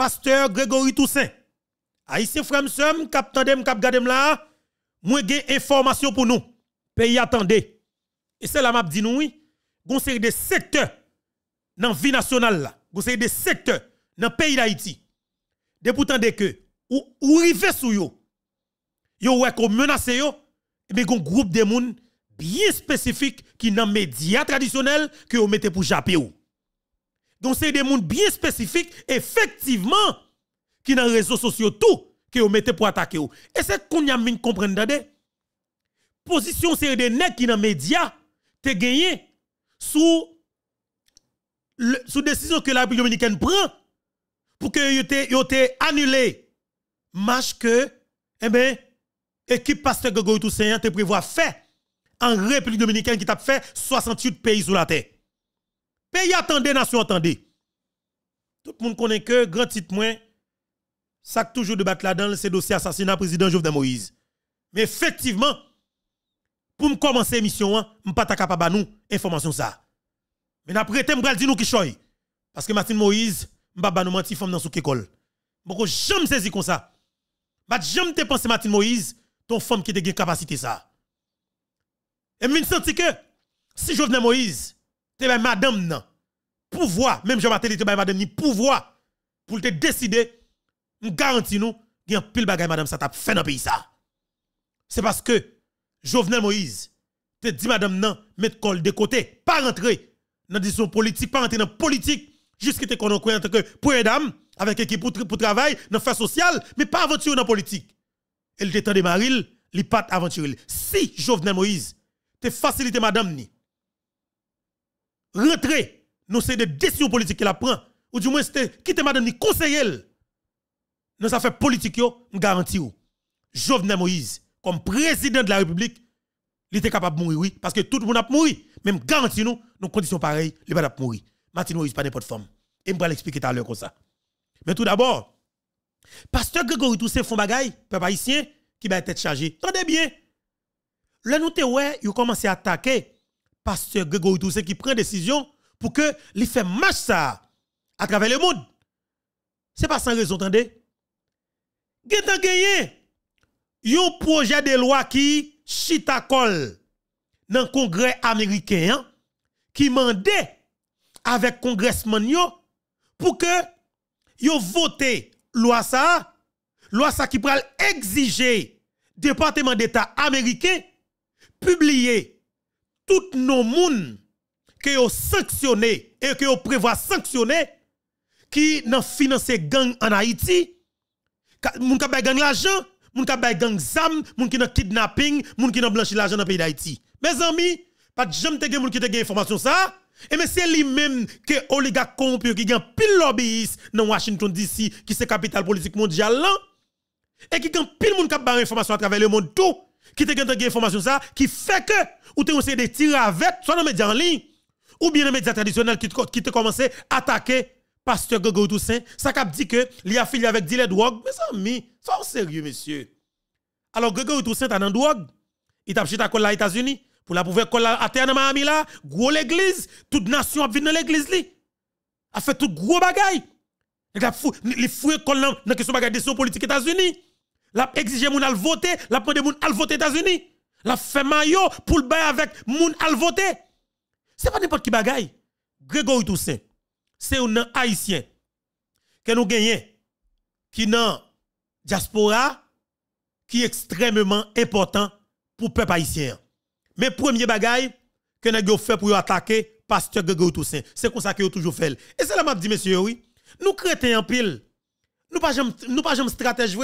pasteur Grégory Toussaint. Haïtien frère m'sem, cap tandem, cap gadem la, mwen gen information pour nous. Pays attendez. Et c'est la map dit nous oui, gon de secteurs dans vie nationale là, gon des de secteurs dans pays d'Haïti. De pourtant que ou ou rive sou yo. Yo wè ko menace yo, et eh bien groupe de moun bien spécifique qui dans médias traditionnels que vous mettez pour japper donc c'est des mondes bien spécifiques, effectivement, qui dans les réseaux sociaux tout, qui vous mettez pour attaquer. Et c'est qu'on y a mis comprendre Position c'est des nègres qui dans les médias, te gagné sous le, sous décision que la République dominicaine prend pour que yo te annulé match que eh ben équipe pasteur Gogo Toussaint te prévoit faire en République dominicaine qui t'a fait 68 pays sur la terre. Pays attendez, nation attendez. Tout le monde connaît que grand titre moins, ça toujours de battre là-dedans, c'est dossier assassinat président Jovenel Moïse. Mais effectivement, pour me commencer mission, je hein, ne suis pas capable nous information ça. Mais après, je vais dire nous qui choy. Parce que Martin Moïse, je ne nous mentir, femme dans ce école. Je ne jamais saisir comme ça. Je ne jamais pensé Martin Moïse, ton femme qui a une capacité ça. Et je me sens que si Jovenel Moïse, madame non Pouvoir, même Jean Martelly te madame ni pouvoir pour te décider, nous garantis nous, il y a pile bagay madame ça t'a fait dans pays ça. C'est parce que Jovenel Moïse te dit madame non, met col de côté, pas rentrer dans disons politique, pas rentrer dans politique jusqu'à te qu'on en que pour dame avec équipe pour, travail dans faire social, mais pas aventurer dans politique. Elle te de Maril, li pat aventurées. Si Jovenel Moïse te facilité madame ni, rentrer dans des décisions politiques qu'il prend, ou du moins c'était quitter madame donné conseiller nous ça fait politique, je garantis vous. Jovenel Moïse, comme président de la République, il était capable de mourir, oui, parce que tout le monde a mouru. Même garantis nous, nos conditions pareilles, il n'est pas mourir. Martin Moïse, pas n'importe femme. Et je vais l'expliquer tout à l'heure comme ça. Mais tout d'abord, pasteur Grégory Toussaint font bagaille, peuple haïtien, qui va ben être chargé. Tendez bien. Là, nous, ouais, ils commencé à attaquer pasteur Grégory Toussaint qui prend décision pour que les fait marche ça à travers le monde. C'est pas sans raison, attendez. y a un projet de loi qui chita col dans le congrès américain hein, qui mandait avec le congressman pour que yo voté loi ça loi ça qui pral exiger département d'état américain publier tout nos moun que ont sanctionné et que ont prévoit sanctionner qui nan financé gang en Haïti moun ka bay gang l'argent moun ka bay gang zam moun qui nan kidnapping moun qui nan blanchi l'argent dans pays d'Haïti mes amis pas de jamais te moun ki te information ça et mais c'est lui-même que oligarque corrompu qui gagne pile lobbyiste dans Washington DC qui c'est capitale politique mondiale là et qui gagne pile moun ka bay information à travers le monde tout qui te gagne information ça, qui fait que, ou tu essayé de tirer avec, soit dans les médias en ligne, ou bien dans les médias traditionnels qui, qui te commencé à attaquer pasteur Gogo Toussaint, ça cap dit que il a fini avec dealer drogue, mes amis, sois sérieux monsieur. Alors Gogo Toussaint a dans drogue, il t'a à colle aux États-Unis pour la prouver coller à terre dans Miami là, gros l'église, toute nation a vu dans l'église li. A fait tout gros bagaille Il a fou, il foué dans question bagay de politique États-Unis l'a exigé moun al voter, l'a demandé moun al voter États-Unis. L'a fait maillot pour le bail avec moun al voter. C'est pas n'importe qui bagaille. Grégory Toussaint, c'est un haïtien que nous gagnons qui dans diaspora qui est extrêmement important pour le peuple haïtien. Mais premier bagaille que nous fait pour attaquer pasteur Grégory Toussaint, c'est comme ça que toujours fait. Et c'est là m'a dit monsieur oui, nous créons en pile. Nous pas nous pas jamais stratège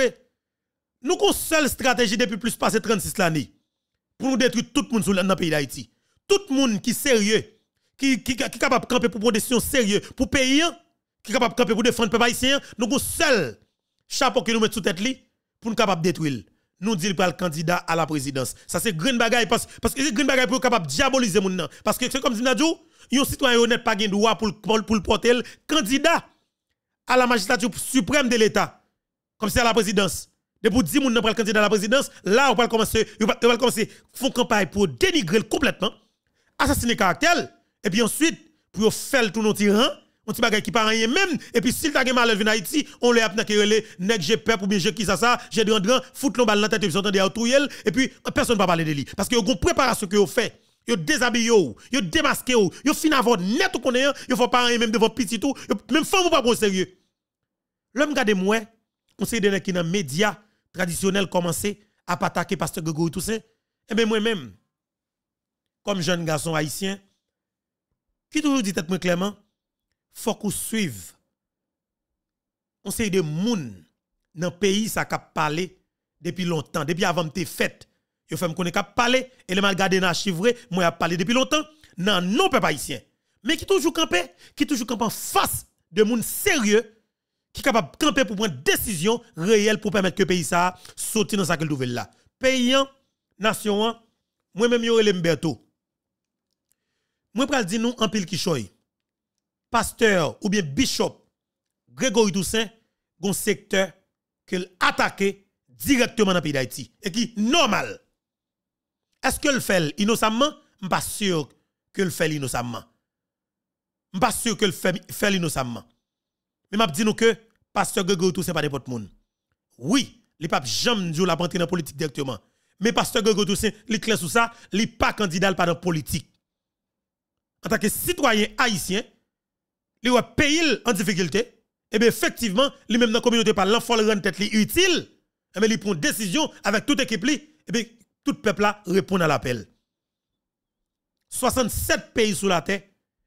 nous avons une seule stratégie depuis plus de 36 ans pour nous détruire tout le monde dans le pays d'Haïti. Tout le monde qui est sérieux, qui est capable de camper pour prendre des décisions sérieuses pour payer, qui est capable de camper pour défendre le peuple nous avons seul chapeau que nous mettons sous tête pour nous détruire. Nous disons pas le candidat à la présidence. Ça c'est une bagaille parce, parce que c'est grande bagaille pour capable diaboliser les gens. Parce que c'est comme Zinadjou, un citoyen honnête pas de droit pour le pour porter candidat à la magistrature suprême de l'État. Comme c'est à la présidence. Et pour dire, mon n'a pas le candidat à la présidence, là, on va commencer, on va commencer, font campagne pour dénigrer complètement, assassiner caractère, et puis ensuite, pour faire tout nos tyrans, on petit pas qui pas rien même et puis si s'il est mal en Haïti on le apna kerele nèg j'ai peur ou bien j'ai qui ça ça j'ai drandran foutre l'on balle dans la tête et s'entendre des touyel et puis personne va parler de lui parce que une préparation que vous fait yo déshabillé yo démasquez, démasqué yo fin avant net ou connaît yo faut pas rien même devant petit tout même femme pas prendre sérieux l'homme garde moi on sait des qui dans médias traditionnel commencer à attaquer pasteur tout Toussaint, et eh bien moi-même, comme jeune garçon haïtien, qui toujours dit tête clairement, faut qu'on suive on sait de moun dans le pays ça cap parlé depuis longtemps, depuis avant tes fêtes. Yo fait me parlé. cap parler et les malgardé moi a parlé depuis longtemps non non peuple haïtien. Mais qui toujours campé, qui toujours campé en face de moun sérieux qui est capable de camper pour prendre une décision réelle pour permettre que le pays ça saute dans sa nouvelle là. Paysan, nation, moi-même, je suis Mberto. Moi, je dire nous en pile qui choy. Pasteur ou bien bishop Grégory Toussaint, un secteur qu'il attaque directement dans le pays d'Haïti. Et qui normal. Est-ce qu'il le fait innocemment? Je ne suis pas sûr qu'il le fait innocemment. Je ne suis pas sûr que le fait innocemment. Mais je dis nous que pasteur Gogotou Toussaint pas n'importe monde. Oui, les papes jamais dit la dans politique directement. Mais pasteur Grégory Toussaint, il clair sur ça, il pas candidat pas dans la politique. En tant que citoyen haïtien, il va payer en difficulté. Et eh bien effectivement, lui même dans la communauté par l'enfant le en tête utile. Et eh bien il prend décision avec toute équipe li, et eh bien tout peuple là répond à l'appel. 67 pays sur la terre,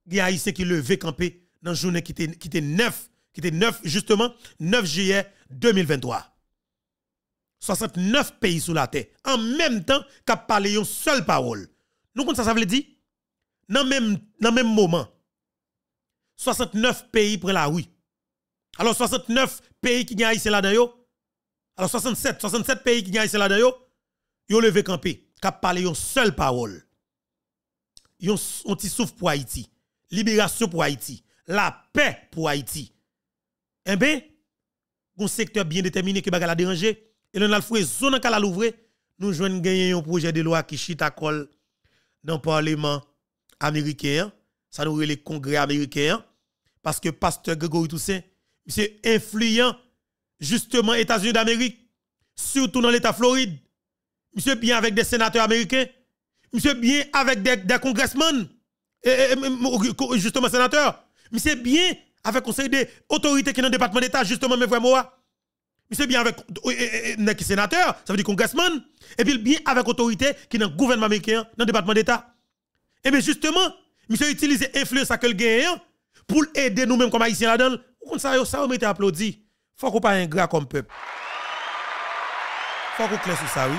il y a haïtiens qui levé camper dans la journée qui était 9 qui était 9, justement, 9 juillet 2023. 69 pays sous la terre, en même temps qu'a parlé une seule parole. Nous, comprenons ça, ça veut dire, dans le même, même moment, 69 pays prennent la rue. Alors 69 pays qui gagnent ici là-dedans, alors 67, 67 pays qui gagnent ici là-dedans, ils ont levé campé, qui parlé une seule parole. Ils ont un petit pour Haïti, libération pour Haïti, la paix pour Haïti. Eh bien, un secteur bien déterminé qui va la déranger. Et l'on a fait zone à l'ouvrir. Nous jouons gagner un projet de loi qui à col dans le Parlement américain. Ça nous les congrès américains. Parce que pasteur Grégory Toussaint, monsieur influent, justement, États-Unis d'Amérique, surtout dans l'État Floride. Monsieur bien avec des sénateurs américains. Monsieur bien avec des, congressmen. Et, justement, sénateurs. Monsieur bien avec conseil des autorités qui dans le département d'État, justement, mes frères moi. c'est bien avec les euh, euh, euh, sénateur, ça veut dire congressman, et puis bien avec autorité qui dans le gouvernement américain, dans le département d'État. Et bien justement, monsieur utilise influence à que hein, pour aider nous-mêmes comme haïtiens là-dedans. Ça, ça, on été applaudi. Faut qu'on pas gras comme peuple. Faut qu'on clair sur ça, oui.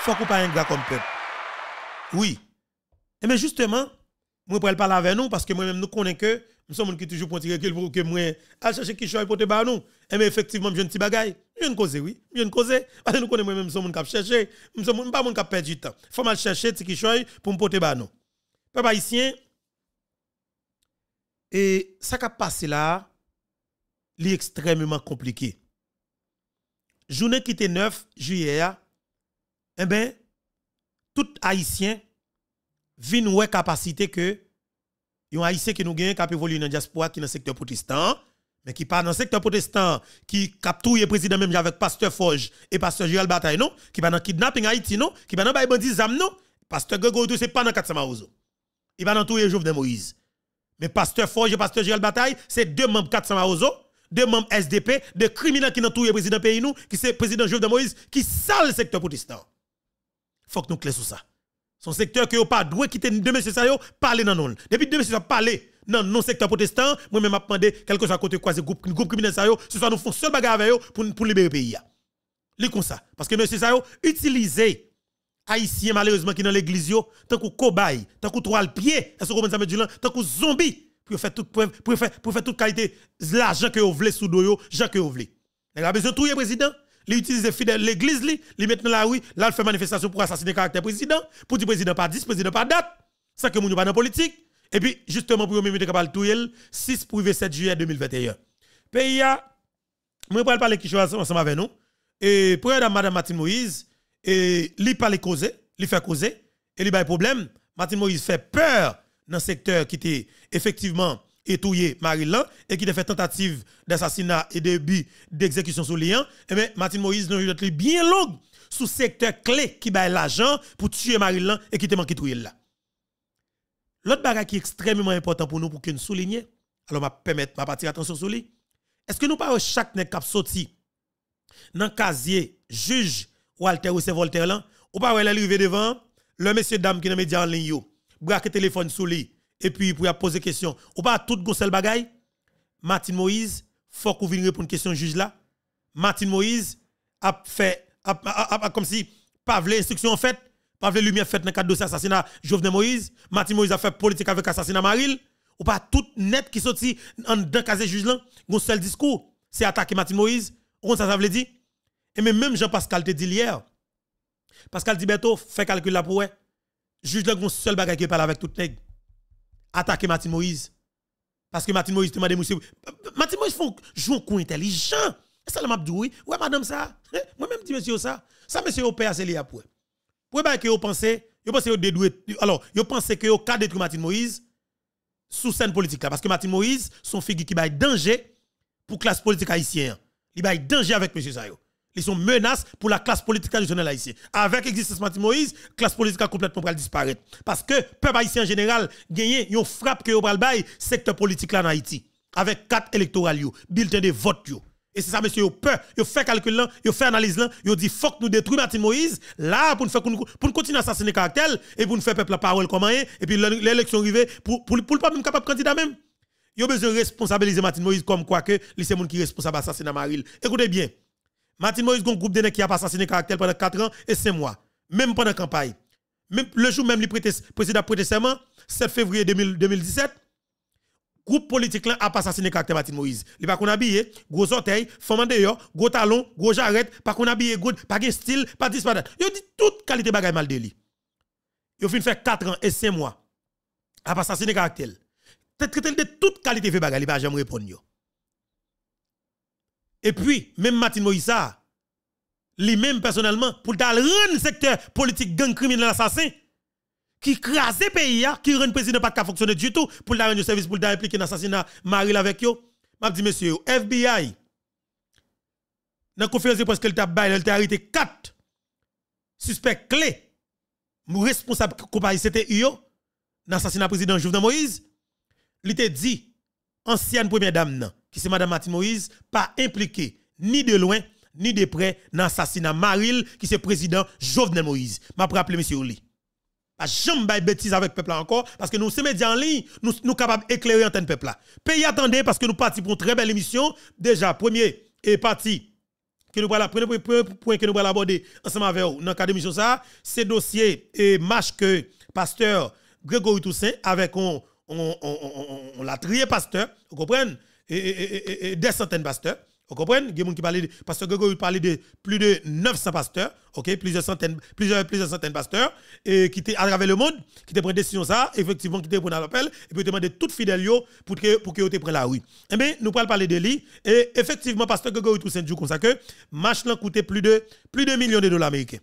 Faut qu'on pas gras comme peuple. Oui. Et bien justement, moi, je parler avec nous parce que moi-même, nous connaissons que qui toujours pour tirer que que à chercher qui choix pour te ba nous et eh, mais effectivement je ne petit bagaille je ne cause, oui je ne causer nous connaissons moi même sommes qui chercher nous sommes pas mon qui perdu du temps faut mal chercher qui choix pour me porter ba nous peuple et ça qui a passé là est extrêmement compliqué journée qui était 9 juillet eh ben tout haïtien vin une capacité que un haïtien qui nous gagne qui a évolué dans la diaspora qui est dans le secteur protestant, mais qui pas dans le secteur protestant, qui capture le président même avec Pasteur Forge et Pasteur Gérald Bataille, non, qui va dans le kidnapping Haïti, non, qui va dans le bandit non, Pasteur Gregou, ce n'est pas dans 400 Samaroso. Il va dans tout les de Moïse. Mais Pasteur Forge et Pasteur Gérald Bataille, c'est deux membres 400 Samaroso, deux membres SDP, deux criminels qui dans tout le président pays, nous, qui c'est président de Moïse, qui sale le secteur protestant. Faut que nous clés sur ça. Son secteur que pas doué quitter deux messieurs ça parler dans non. Depuis deux messieurs ça parler dans non secteur protestant, moi même m'a demandé quelque à côté croiser groupe groupe criminel ça ce soit nous font seul bagarre avec eux pour libérer le pays. Li comme ça parce que monsieur ça utiliser haïtien malheureusement qui dans l'église yo tant que cobaye, tant que trois pied, est-ce que vous tant que zombie pour faire toute pour faire pour qualité l'argent que vous voulez sous dos, gens que vous voulez. Vous avez besoin de tout président l'utilise fidèle l'église, il met dans la rue, là, il fait manifestation pour assassiner le caractère président, pour dire président pas 10, président pas date. Ça que moun pas dans politique. Et puis, justement, pour même capable tout 6 pour 7 juillet 2021. Pays a, moi, je parler qui chose ensemble avec nous. Et pour madame Martine Moïse, et li parle causer, li fait causer, et li un problème. Martine Moïse fait peur dans le secteur qui était effectivement étouillé marie et qui a fait tentative d'assassinat et début d'exécution sur lien et eh bien, Martin Moïse, nous avons bien long sous secteur clé qui baille l'argent pour tuer Marilyn et qui te manqué tout là. L'autre bagage qui est extrêmement important pour nous, pour que nous soulignions, alors je permettre, je attention sur lui. Est-ce que nous pas chaque nègre sorti dans casier juge Walter ou c'est Voltaire ou pas, elle devant, le monsieur dame qui nous dans en ligne, braque téléphone sous lui et puis pour y poser question. Ou pas tout les bagay, Martin Moïse, faut qu'on vienne répondre question juge là. Martin Moïse a fait, comme si, pas instruction en fait, pas lumière fait dans le cadre de l'assassinat Jovenel Moïse. Martin Moïse a fait politique avec assassinat Maril. Ou pas tout net qui sorti en cas de juge là, un seul discours, c'est attaquer Martin Moïse. On ça, ça veut dire. Et même Jean-Pascal te dit hier, Pascal dit bientôt... fait calcul là pour ouais. Juge là, un seul bagay qui parle avec tout nègre attaquer Martin Moïse. Parce que Martin Moïse tu m'as monsieur Martin Moïse joue un coup intelligent. Ça dit oui. Ouais, madame, ça. Moi-même, dis monsieur ça. Ça, monsieur, au père, c'est lié à pour. Pour bah, que vous pensez, vous pensez que Alors, vous pensez que vous cas de Martin Moïse sous scène politique. Parce que Martin Moïse, son figure qui être danger pour classe politique haïtienne. Il être danger avec monsieur Sayo ils sont menaces pour la classe politique traditionnelle haïtienne. Avec l'existence de Moïse, la classe politique a complètement disparaître. Parce que le peuple haïtien en général gagne une frappe que le secteur politique là en Haïti. Avec quatre électorales, bulletin de vote. Yo. Et c'est ça, monsieur, il peur, fait calcul là, faites fait analyse là, dites, dit faut que nous détruisons Martin Moïse, là, pour nous, faire, pour continuer à assassiner caractère, et pour nous faire peuple la parole comment et puis l'élection arrive pour, pour, pas le peuple capable candidat même. Il a besoin de responsabiliser Martin Moïse comme quoi que, c'est monde qui est responsable d'assassinat Maril. Écoutez bien, Martin Moïse, un groupe de qui a assassiné caractère pendant 4 ans et 5 mois. Même pendant la campagne. le jour même, le président prêté serment, 7 février 2017, 2017, groupe politique là a assassiné caractère Martin Moïse. Il pas qu'on habillé, gros orteil, femme d'ailleurs, gros talon, gros jarret, pas qu'on habillé, gros, pas de style, pas de Yo dit toute qualité bagaille mal de Il Yo fin fait 4 ans et 5 mois. A assassiné caractère. a de toute qualité fait bagaille, il pas jamais répondre et puis, même Martin Moïsa lui-même personnellement, pour le secteur politique gang criminel assassin, qui crase le pays, hein, qui rend président pas de fonctionner du tout, pour le rendre service, pour le impliquer dans l'assassinat Marie avec yo. M'a dis, monsieur, FBI, dans la conférence de presse qu'elle a baillé, quatre arrêté 4 suspects clés, responsables qui c'était eux, dans l'assassinat président Jovenel Moïse. Il était dit, ancienne première dame, non qui c'est Mme Martine Moïse, pas impliqué, ni de loin ni de près dans l'assassinat Maril, qui c'est président Jovenel Moïse. Je rappelle Monsieur Oli. Pas jamais bêtises avec peuple encore, parce que nous sommes médias en ligne, nous sommes capables d'éclairer antenne peuple là. Pays attendez, parce que nous partons pour une très belle émission. Déjà, premier et parti que nous premier point que nous allons aborder ensemble avec vous dans le cadre de l'émission ça, c'est dossier et match que pasteur Grégory Toussaint avec on, on, on, on, l'a trié pasteur, vous comprenez et, des centaines de pasteurs. Vous comprenez Il y a des gens qui parlent de, pasteur parle de plus de 900 pasteurs, OK, plusieurs centaines plusieurs plusieurs centaines de pasteurs qui étaient à travers le monde, qui étaient une décision ça, effectivement qui étaient à l'appel et puis demander toute fidèle pour que pour que la rue. Eh bien, nous parlons parler de lui et effectivement pasteur Grégory Toussaint jour comme ça que marche coûtait plus de plus de millions de dollars américains.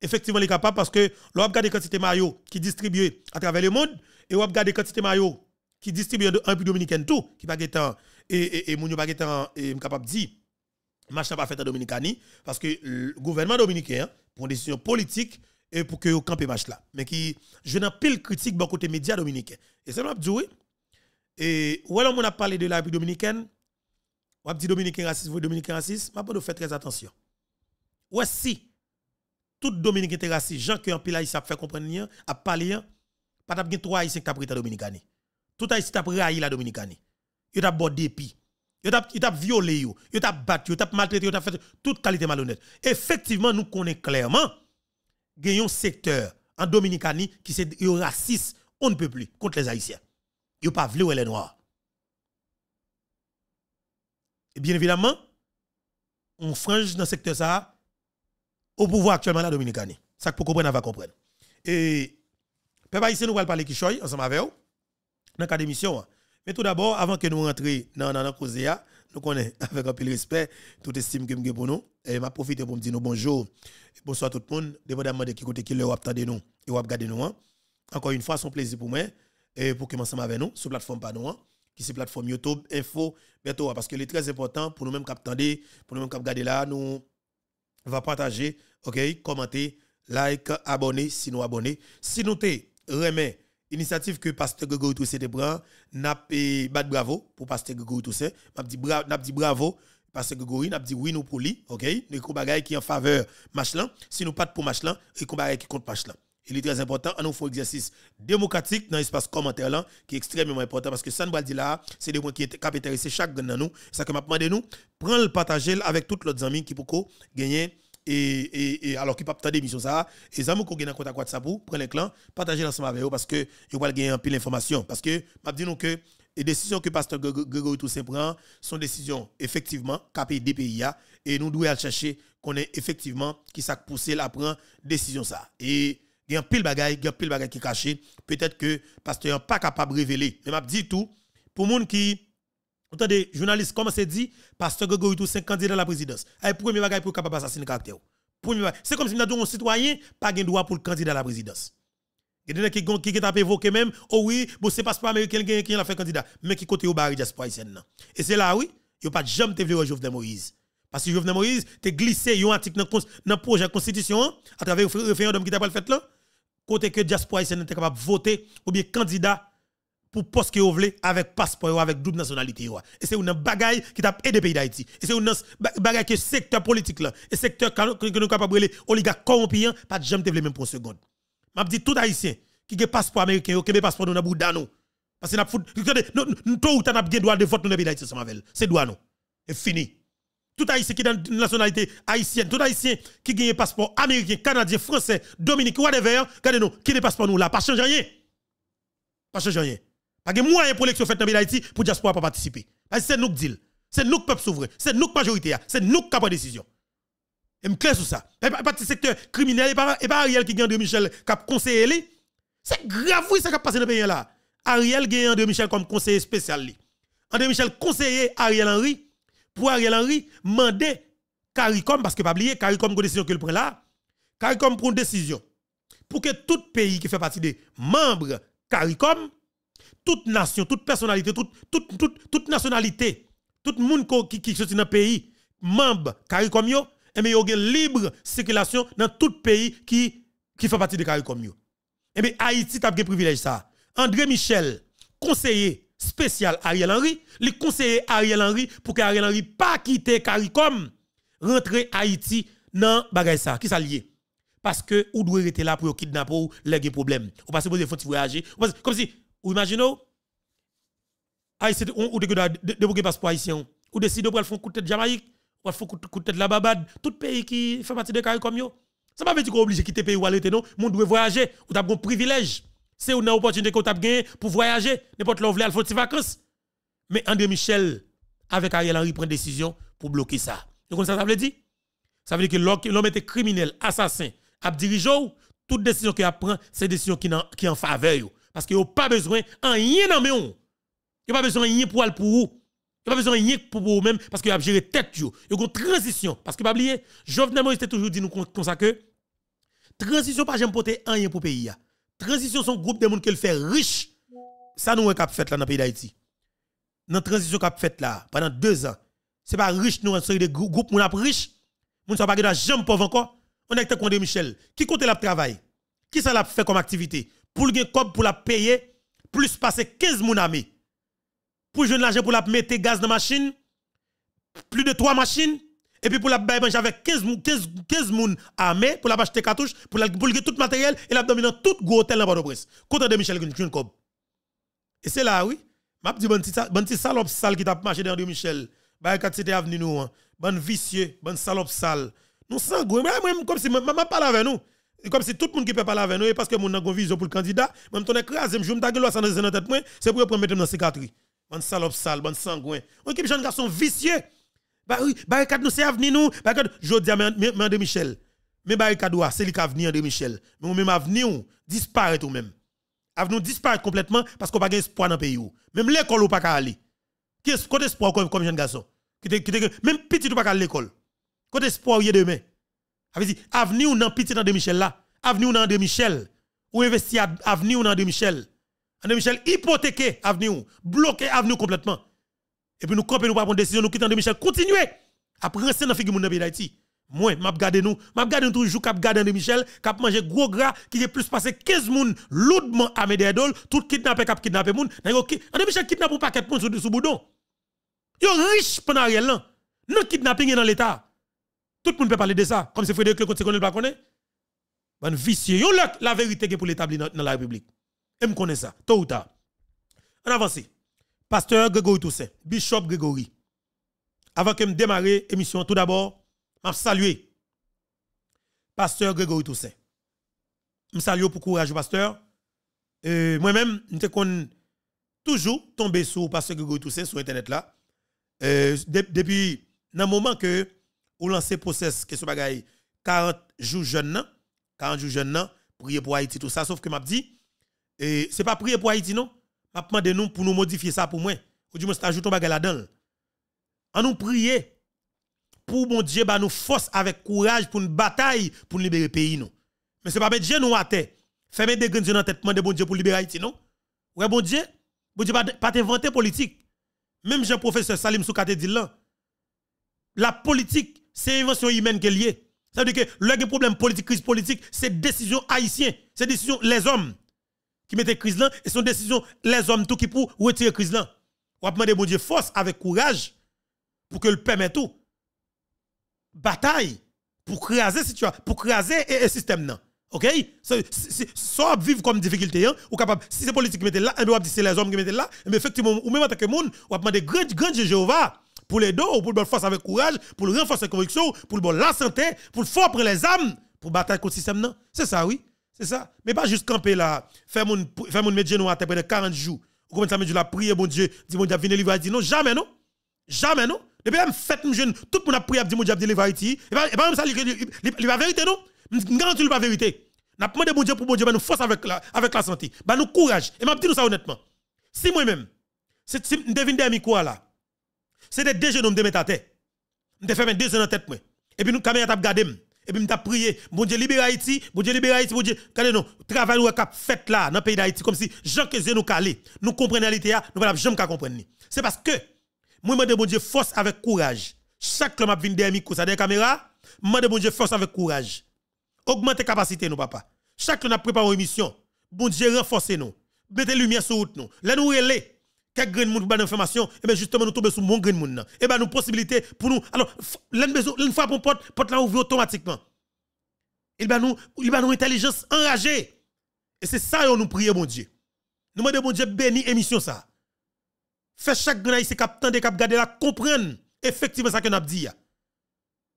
Effectivement, il est capable parce que l'on gardé quantité maillots qui distribuent à travers le monde et des gardé quantité maillot qui distribue de un dominicaine tout, qui pas et et, et moun pas et capable dire machin pas fait en Dominicanie parce que le gouvernement dominicain prend des décisions politiques pour que yo campé match là mais qui je n'ai pile critique bon côté médias dominicains et c'est m'a dit oui et voilà mon on a parlé de la République dominicaine on a dit dominicain raciste vous dominicain raciste m'a pas de faire très attention Ou si tout dominicain était raciste gens qui en pile haïtien faire comprendre a parler, pas d'abgain trois haïtiens qui à pris ta tout Haïti t'a raillé la Dominicanie. Yo t'a bordé dépit. Il t'a violé yo, yo battu, yo t'a maltraité, yo t'a fait toute qualité malhonnête. Effectivement, nous connaissons clairement un secteur en Dominicanie qui c'est raciste, on ne peut plus contre les haïtiens. Yo pas voulu les noirs. Et bien évidemment, on frange dans ce secteur ça au pouvoir actuellement la Dominicanie. Ça pour comprendre, on va comprendre. Et peuple haïtien nous allons parler qui ensemble avec vous dans la d'émission. Mais tout d'abord, avant que nous rentrions dans la cause, nous connaissons avec un peu de respect toute estime que nous pour nous. Et je profite pour me dire bonjour. Bonsoir tout le monde. je de qui côté qui le attendez nous et vous regardez nous. Hein. Encore une fois, c'est un plaisir pour moi et pour que avec nous sur la plateforme Pano, hein, qui c'est plateforme YouTube, Info, bientôt. Hein, parce que c'est très important pour nous-mêmes qui attendez, pour nous-mêmes qui là, nous va partager, ok, commenter, like, abonner, si nous abonner. Si nous te remets initiative que Pasteur Grégory Toussaint te prend, n'a pas bravo pour Pasteur Grégory Toussaint. N'a dit bravo, bravo Pasteur Grégory, n'a dit oui nous pour lui, OK? les bagaille qui en faveur Machelin, si nous pas pour Machlan, et bagaille qui contre Machelin. Il est très important, nous faisons un exercice démocratique dans l'espace commentaire là, qui est extrêmement important parce que ça nous dit là, c'est des points qui est capitalisé chaque dans nous. Ça que m'a de nous, prends le partager avec toutes les amis qui pour gagner et, alors qu'il n'y a pas de démission ça et ça gagne un contact WhatsApp pour prendre le clan partager ensemble avec eux parce que vous vont gagner un pile d'informations parce que je dit nous que les décisions que pasteur Grégory Toussaint prend sont décisions effectivement des DPIA hein. et nous devons chercher qu'on est effectivement qui ça poussé la prendre décision ça et il y a un pile bagaille il y a pile bagaille qui sont caché peut-être que pasteur n'est pas capable de révéler mais m'a dit tout pour monde qui Entendez, journaliste, comment c'est dit, pasteur tout s'est candidat à la présidence. Aïe, premier bagage pour capable le caractère. C'est comme si nous avons un citoyen, pas de droit pour le candidat à la présidence. Il y a des gens qui ont évoqué même, oh oui, bon, c'est pas américain qui a fait candidat, mais qui côté au Jaspois jasper Et c'est là, oui, il n'y a pas jamais de au Jovenel Moïse. Parce que Jovenel Moïse, tu glissé un article dans le projet de constitution, à travers le référendum qui t'a fait là, côté que diaspora haïtienne était capable de voter, ou bien candidat pour poste que avec passeport ou avec double nationalité et c'est une bagaille qui t'a aidé pays d'Haïti et c'est une bagaille que secteur politique là et secteur que nous capable les oligarque corrompus pas de jamais même pour un seconde m'a dit tout haïtien qui a passeport américain qui a passeport dans bout parce que nous, fout tôt ou droit de vote dans pays d'Haïti c'est droit et fini tout haïtien qui a une nationalité haïtienne, tout haïtien qui gagne passeport américain, canadien, français, dominique, whatever, regardez nous, qui un passeport nous là, pas changer rien. Pas changer rien. Parce que moyen pour l'élection faite dans Haïti pour diaspora pas participer. Parce que c'est nous qui deal. C'est nous qui peuple souverain. C'est nous qui majorité. C'est nous qui avons décision. Et suis clair sur ça. Et pas de secteur criminel et pas Ariel qui gagne de Michel qui a conseillé. C'est grave oui ça qui a passé dans le pays là. Ariel gagne André Michel comme conseiller spécial. André Michel conseiller Ariel Henry pour Ariel Henry mandé CARICOM parce que pas oublier CARICOM une décision qu'il prend là. CARICOM prend une décision pour que tout pays qui fait partie des membres CARICOM toute nation, toute personnalité, toute, toute nationalité, tout monde qui, qui, dans le pays, membre CARICOM, et il y a une libre circulation dans tout pays qui, qui fait partie de CARICOM. Et eh bien, Haïti a un privilège ça. André Michel, conseiller spécial Ariel Henry, le conseiller Ariel Henry pour que Ariel Henry pas quitter CARICOM, rentrer Haïti dans bagay ça. Qui ça Parce que vous devez être là pour kidnapper ou les problèmes. Ou pas supposé faut voyager. Comme si ou imaginez, on ou de passeport haïtien, ou décide de faire un coup de tête Jamaïque, ou faire un coup de tête la Babade, tout pays qui fait partie la carrière comme yo. Ça ne veut pas dire qu'on est obligé de quitter le pays ou aller, non. gens doit voyager, ou avez un privilège. C'est une opportunité qu'on a gagné pour voyager. N'importe où vous voulez, des vacances. Mais André Michel, avec Ariel Henry, prend une décision pour bloquer ça. Donc, ça, ça veut dire? Ça veut dire que l'homme était criminel, assassin, a dirigeant, toute décision qu'il prend, c'est décision qui est en faveur. Parce que vous pas besoin en rien dans vous. n'ont pas besoin de rien pour aller pour vous. Vous pas besoin de rien pour vous-même parce que vous avez géré tête. Vous avez une transition. Parce que pas oublier, Jovenel Moïse toujours dit nous comme ça que transition pas j'aime porter rien pour le pays. Transition son groupe de monde qui le fait riche. Ça nous pas fait là dans le pays d'Haïti. Dans transition a fait là pendant deux ans. Ce n'est pas riche nous en série de groupe moun riches. riche. ne sommes pas de jambe pauvre encore. On est avec Michel. Qui compte la travail? Qui ça l'a fait comme activité? pour le cob pour la payer, plus passer 15 moun ami. Pour jeune l'argent pour la mettre gaz dans machine, plus de 3 machines, et puis pour la manger avec 15 moun, 15, 15 moun armé pour la acheter cartouche, pour la pour tout matériel, et la dans tout gros hôtel dans Port-au-Prince. contre de Michel un cop. Et c'est là, oui. M'a dit, bon petit salope sale qui t'a marché dans Michel. Bah, a c'était avenue nous, hein. Bon vicieux, bon salope sale. Nous sans goût. Moi, comme si, m'a parle avec nous. Et comme si tout le monde qui peut parler avec nous, parce que mon avons vision pour le candidat, même ton écrasé, je me tague ça dans la tête, c'est pour mettre dans cicatrice. Bon salope sale, bon sangouin. On équipe jeune garçon vicieux. Bah oui, barricade nous c'est avenir nous. Barricade, je dis à Michel. Mais barricade c'est lui qui venir de Michel. Mais même avenir disparaît tout même. Avenir disparaît complètement parce qu'on n'a pas d'espoir dans le pays. Même l'école ou pas à aller. Qui est espoir comme, jeune garçon? Même petit ou pas à l'école. Côté espoir ou demain? Avec ah, avenir ou non petit de Michel là, avenue ou non André Michel, ou investir avenue ou non de Michel. André Michel hypothéqué avenue bloqué avenue complètement. Et puis nous camper nous pas prendre décision, nous quittons André Michel, continuer Après, c'est dans figure la vie d'Haïti. Moi, m'a regarder nous, m'a un toujours cap garder André Michel, cap manger gros gras qui est plus passé 15 moun lourdement à dol. tout kidnappé cap kidnappé moun. André Michel kidnappe un paquet moun sous boudon. Yo riche pendant là. Non kidnapping dans l'état. Tout le monde peut parler de ça. Comme c'est Frédéric Lecote, c'est qu'on ne le connaît. Bon vicieux. Yon la, la vérité qui est pour l'établir dans la République. Et me connaît ça, tôt ou tard. On avance. Pasteur Grégory Toussaint, Bishop Grégory. Avant que je démarre l'émission, tout d'abord, je salue Pasteur Grégory Toussaint. Je salue pour courage, pasteur. Moi-même, je suis toujours tombé sur Pasteur Grégory Toussaint sur Internet là. depuis le moment que ou lancer process que ce bagaille 40 jours jeunes 40 jours jeunes prier pour Haïti tout ça sauf que m'a dit et c'est pas prier pour Haïti non m'a demandé nous pour nous modifier ça pour moi ou du moins t'ajoutes ton bagaille là-dedans en nous prier pour mon Dieu bah, nous force avec courage pour une bataille pour libérer le pays non mais c'est pas mettre Dieu nous à terre fermer des grands yeux dans tête bon Dieu pour libérer Haïti non ouais bon Dieu bon Dieu pas pas t'inventer politique même Jean professeur Salim Soukate dit là la politique c'est invention humaine qui est liée. Ça veut dire que le problème politique, crise politique, c'est décision haïtienne. C'est décision les hommes qui mettent crise là. Et sont décision les hommes tout qui pour retirer crise là. On va demander bon Dieu force avec courage pour que le permette tout. Bataille pour craser situation, pour craser et, un système là. OK Soit vivre comme difficulté, hein, ou capable, si c'est politique qui mette là, on va dire c'est les hommes qui mettent là, mais effectivement, ou même en tant que monde, on va demander grand, grand Jéhovah pour les dos, pour le bon force avec courage, pour le renforcer la conviction, pour le bon la santé, pour le fort pour les âmes, pour battre contre le système. Non, c'est ça, oui. C'est ça. Mais pas juste camper là, faire mon, faire mon noir pendant 40 jours. Ou comment ça me dit la prière, bon Dieu, dit mon Dieu, venez livrer dit Non, jamais, non. Jamais, non. Depuis que je jeune. tout le monde a prié, dit mon Dieu, venez livrer Et pas même ça, il va vérité, non. Je garantis pas vérité. N'a pas bon Dieu pour bon Dieu, ben, nous force avec la, avec la santé. Bah nous courage. Et je dis nous ça honnêtement. Si moi-même, si je devine des quoi là, c'était deux jeunes hommes de mettre à terre. faire fait deux jeunes en tête. Et puis nous, caméra t'a gardé. Et puis nous prié. Bon Dieu, libère Haïti. Bon Dieu, libère Haïti. Bon Dieu, travaillez nous. Travail nous cap fait là, dans le pays d'Haïti. Comme si Jean Kézé nous calé. Nous comprenons l'idée, nous ne jamais comprendre. C'est parce que, moi, je de bon Dieu force avec courage. Chaque homme a vu derrière micro, ça des caméra. Je de bon Dieu force avec courage. Augmentez capacité, nous, papa. Chaque homme a préparé une émission. Bon Dieu, renforcez nous. Mettez lumière sur nous. Là, nous relais quelques grain monde pour information et eh bien justement nous tombons sur mon grain monde et eh bien nous possibilité pour nous alors une fois pour porte porte là ouvre automatiquement il va nous il va nous intelligence enragée et c'est ça que nous prions mon Dieu nous demandons mon Dieu béni émission ça fait chaque grand ici de cap garder là comprendre effectivement ça que nous dit faites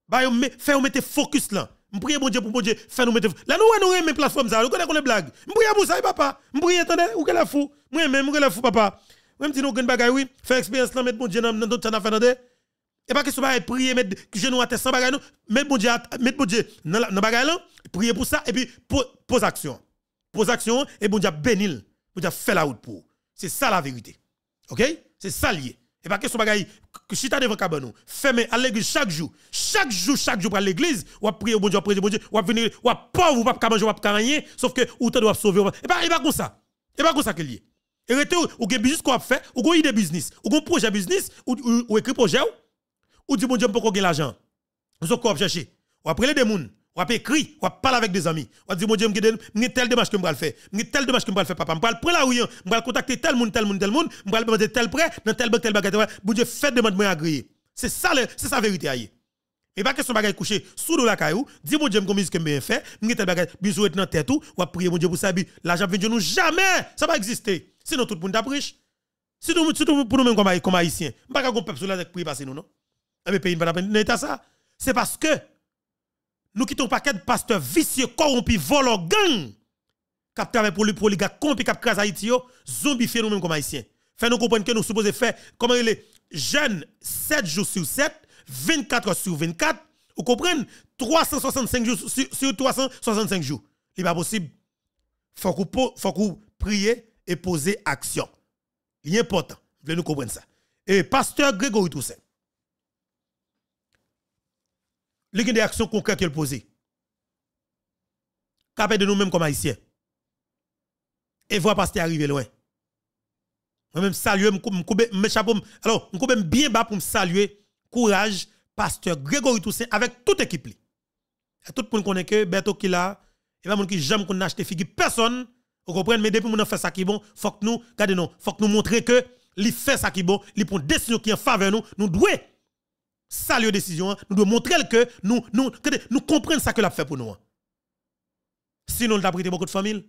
bah, on mettre focus là je prie Dieu pour mon Dieu, Fait nous mettre. Là, nous, nous, nous, plateforme ça, nous nous, les blagues. Nous prie ça, papa. Je prie, nous, nous, nous, nous, nous, Moi, même, nous, papa? Même si nous gagne bagaille oui, faire expérience là mettre bon Dieu dans notre ça faire Et pas ce soit prier mettre genou à terre sans bagaille nous, mettre bon Dieu mettre bon Dieu dans la bagaille là, prier pour ça et puis pose action. Pose action et bon Dieu bénil. Bon Dieu fait la route pour. C'est ça la vérité. OK C'est ça lié. Et pas question bagaille que t'as devant cabanon, fermez à l'église chaque jour. Chaque jour, chaque jour pour l'église, ou prier au bon Dieu, prier au bon Dieu, ou venir, ou pauvre, ou pas manger, ou pas rien, sauf que ou t'en doit sauver. Et pas et pas comme ça. Et pas comme ça que lié. Et retour, ou gen business qu'on fait, ou gen idée business, ou gen projet business, ou, écrit projet ou, ou dit bon Dieu pourquoi gen l'argent. Vous chercher. Ou après les ou écrit, ou parle avec des amis. Ou dit bon Dieu tel démarche que m'bral faire, démarche que m'bral faire papa, m'bral prendre la hein. m'bral contacter tel monde, tel monde, tel monde, m'bral demander tel prêt, dans tel banque, tel Dieu fait demande moi agréé. C'est ça c'est ça vérité Et Mais pas son bagay couché sous la caillou, dis mon Dieu mis que fait, tel bagage, bisou nan tête ou, ou prier mon Dieu pour l'argent nous jamais, ça va exister. Sinon, tout le monde est riche. Sinon, pour nous-mêmes, comme haïtiens, je ne peut pas peuple avec prix passer nous, non? Mais eh pays pas ça. C'est parce que nous quittons paquet de pasteurs vicieux, corrompus, volant, gangs, qui travaillent pour lui, pour les gars, qui crasent Haïti, zombifier nous-mêmes comme haïtiens. Fait nous comprendre que nous supposons faire, comment il est, jeune, 7 jours sur 7, 24 heures sur 24, vous comprenez? 365 jours sur, 365 jours. Il n'est pas possible. Faut qu'on faut prier, et poser action. Il est important. Vous nous comprendre ça. Et pasteur Grégory Toussaint, il y des actions concrètes qu'il pose. Capable de nous-mêmes comme haïtiens. Et voir pasteur arriver loin. Moi-même, saluer, me chapeau, alors, je suis bien bas pour me saluer. Courage, pasteur Grégory Toussaint avec toute l'équipe. Tout le monde connaît que Berto qui là, il y a des gens qui jamais acheté personne vous comprenez Mais depuis que nous fait ça qui est bon, faut que nous, regardez faut que nous montrions que fait ça qui est bon, qu'il prend décisions qui sont en faveur nous, nous devons saluer décision, nous devons montrer que nous nous nous comprenons ça que l'a fait pour nous. Sinon, nous prêté beaucoup de familles.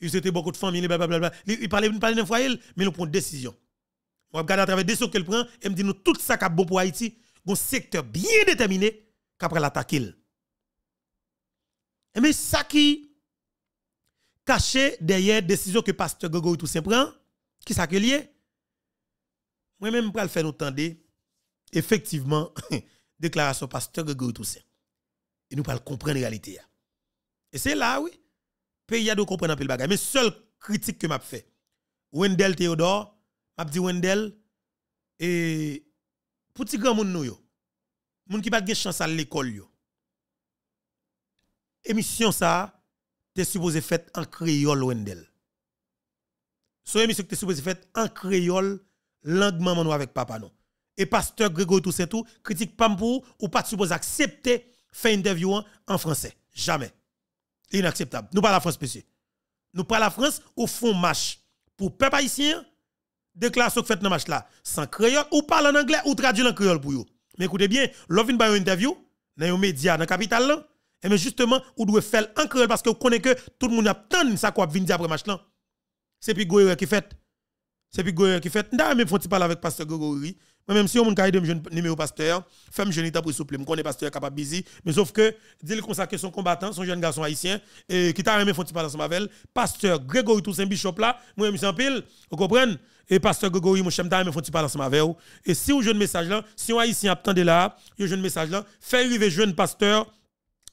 Il étaient beaucoup de famille, blablabla. Ils parlait parle de foyer, mais nous prenons décision. On regarde à travers des décisions qu'elle prend et me dit nous tout ça qui est bon pour Haïti, un secteur bien déterminé qu'après l'attaquer. Mais ça qui caché derrière décision que pasteur Grégory Toussaint prend, qui s'accueille. Moi-même, je le faire entendre. effectivement, déclaration pasteur Grégory Toussaint. Et nous le comprendre la réalité. Et c'est là, oui, pays a de comprendre un peu le bagage. Mais seule critique que je fait, Wendell Théodore, je dit Wendell, et petit grand monde nous yo, moun qui pas de chance à l'école yo. Émission ça, tu supposé faire en créole Wendel. que tu supposé faire en créole langue maman avec papa non. Et pasteur Grégoire c'est tout critique pas pour ou pas supposé accepter faire interview en français. Jamais. Inacceptable. Nous pas la France monsieur. Nous pas la France au fond match pour peuple haïtien déclare ce que fait dans match là sans créole ou parle en anglais ou traduit en créole pour vous. Mais écoutez bien, l'offre une interview dans les médias, dans la capitale mais eh justement, vous devez faire un parce que vous connaissez que tout le monde a attend ça quoi venir après match là. C'est puis Goyer qui fait. C'est puis Goyer qui fait. N'a même pas parler avec pasteur Gregory. Moi même si on m'a jeune numéro pasteur, femme jeune pour souple, me connais pasteur capable busy, mais sauf que dit comme ça que son combattant, son jeune garçon haïtien et qui t'a même font parler ensemble avec pasteur Grégory Toussaint Bishop là, moi même en pile, vous comprenez et pasteur Gregory, mon chef même font parler ensemble avec vous. Et si vous jeune message là, si on haïtien attendez là, un jeune message là, fait arriver jeune pasteur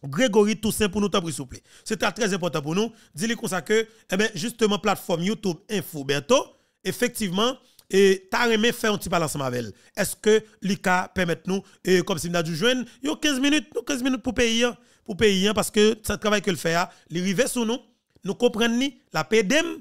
Grégory Toussaint pour nous t'en s'il vous plaît. C'est très important pour nous. Dis-lui comme ça que, eh ben, justement, plateforme YouTube Info bientôt, effectivement, et t'as aimé faire un petit balance avec Est-ce que l'ICA permet nous, et comme si nous avons joué, joindre, il y a 15 minutes, 15 minutes pour payer, pour payer, hein, parce que ce travail que le fait, hein, il arrive sur nous, nous comprenons la PDM,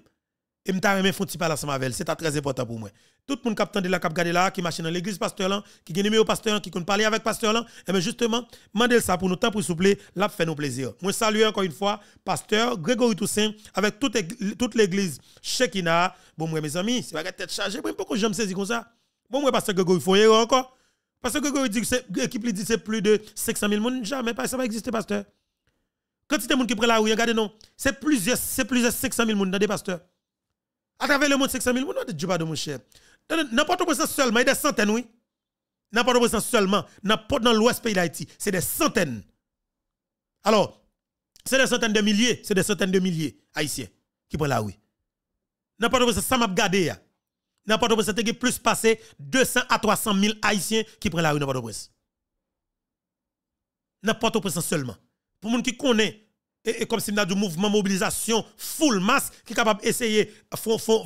et nous avons aimé faire un petit balance avec C'est très important pour moi. Tout le monde qui a de la cap là, qui marche dans l'église pasteur là, qui gagne numéro pasteur qui compte parler avec pasteur là, et eh bien justement, mandez ça pour nous temps pour souple, là fait nos plaisir. Moi salue encore une fois pasteur Grégory Toussaint avec toute, toute l'église Chekina. Bon moi mes amis, c'est pas tête chargée, pourquoi je me saisir comme ça. Bon moi pasteur Grégory aller encore. Parce que Grégory dit que l'équipe dit c'est plus de 500 000 personnes, jamais ça va exister pasteur. Quand c'est des gens qui prennent la rue, regardez non, c'est plusieurs c'est plusieurs 500 000 monde dans des pasteurs. À travers le monde 500 000 personnes, Dieu pardon mon cher. N'importe où seulement, il y a des centaines, oui. N'importe où seulement, dans l'ouest pays d'Haïti, c'est des centaines. Alors, c'est des centaines de milliers, c'est des centaines de milliers haïtiens qui prennent la oui. N'importe où ça m'a gardé. N'importe où ça plus passé 200 à 300 000 haïtiens qui prennent la rue n'importe où. N'importe où seulement. Pour les gens qui connaissent et, comme si nous un mouvement mobilisation full masse qui est capable d'essayer de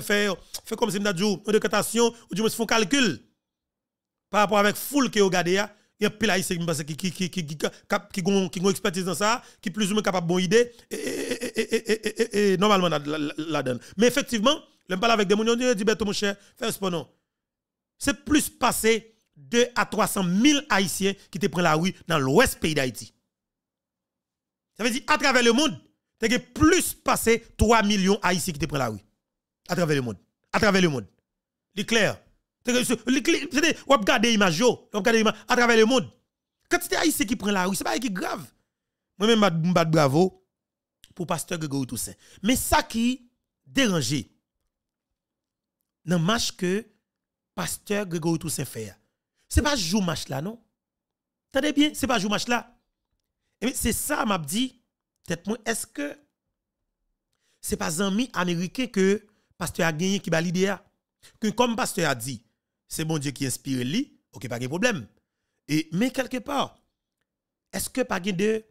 faire comme si nous avons une décrétation ou du moins font calcul par rapport avec foule qui au là il y a un peu qui pense qui qui qui expertise dans ça qui plus ou moins capable bonne idée et normalement la donne mais effectivement je parle avec des gens qui disent mon cher fais ce non c'est plus passé 2 à 300 000 haïtiens qui te pris la rue dans l'ouest pays d'Haïti ça veut dire, à travers le monde, tu as plus passé 3 millions Haïtiens qui te prennent la rue. À travers le monde. À travers le monde. C'est clair. Vous avez regardé l'image, on regardé l'image à travers le monde. Quand c'était Haïtien qui prend la rue, ce n'est pas grave. Moi-même, je bat bravo pour Pasteur Grégory Toussaint. Mais ça qui dérangeait, dans le match que Pasteur Grégory Toussaint fait, Ce n'est pas jour match là, non? T'as bien, ce n'est pas jour match là c'est ça, m'a dit, peut-être est-ce que c'est pas un ami américain que pasteur a gagné qui va l'idée que comme pasteur a dit c'est mon Dieu qui inspire lui OK pas de problème et mais quelque part est-ce que pas de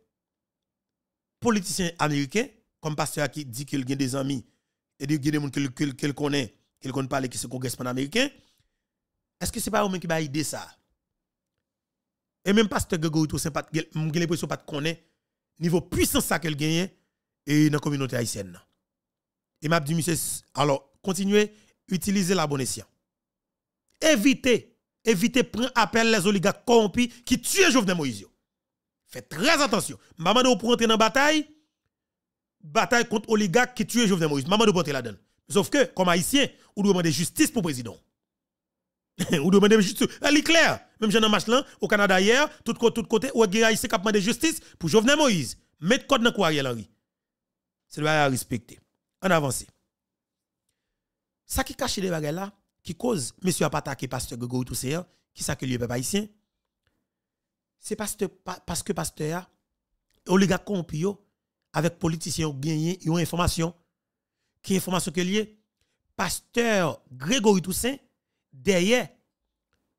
politiciens américains comme pasteur qui dit qu'il a des amis et a des gens qu'il connaît qu'il connaît parler qui se congrès américain est-ce que c'est pas eux qui va l'idée ça et même pasteur sympa, Toussaint, ne l'impression pas de connaître niveau puissance ça qu'elle gagne et dans la communauté haïtienne. Et m'a dit, alors, continuez, utilisez la bonne escient. Évitez, évitez, prendre appel les oligarques corrompus qui tuent Jovenel Moïse. Faites très attention. Maman vous pour entrer dans la bataille, bataille contre oligarques qui tuent Jovenel Moïse. Maman de vous entrer là-dedans. Sauf que, comme haïtien, vous demandez justice pour le président ou demander justice. Elle est claire. Même j'en ai marche là, au Canada hier, tout côté, tout côté, ou guérir ici a de justice pour Jovenel Moïse. Mettre code dans quoi Ariel Henry. C'est le à respecter. En avance. Ça qui cache les bagages là, qui cause monsieur a pasteur Grégory Tousséan, qui s'accueille que lui pas ici, C'est parce que parce que pasteur oligarque corrompu avec politiciens gagné, ils ont information qui information que lié pasteur Grégory Toussaint derrière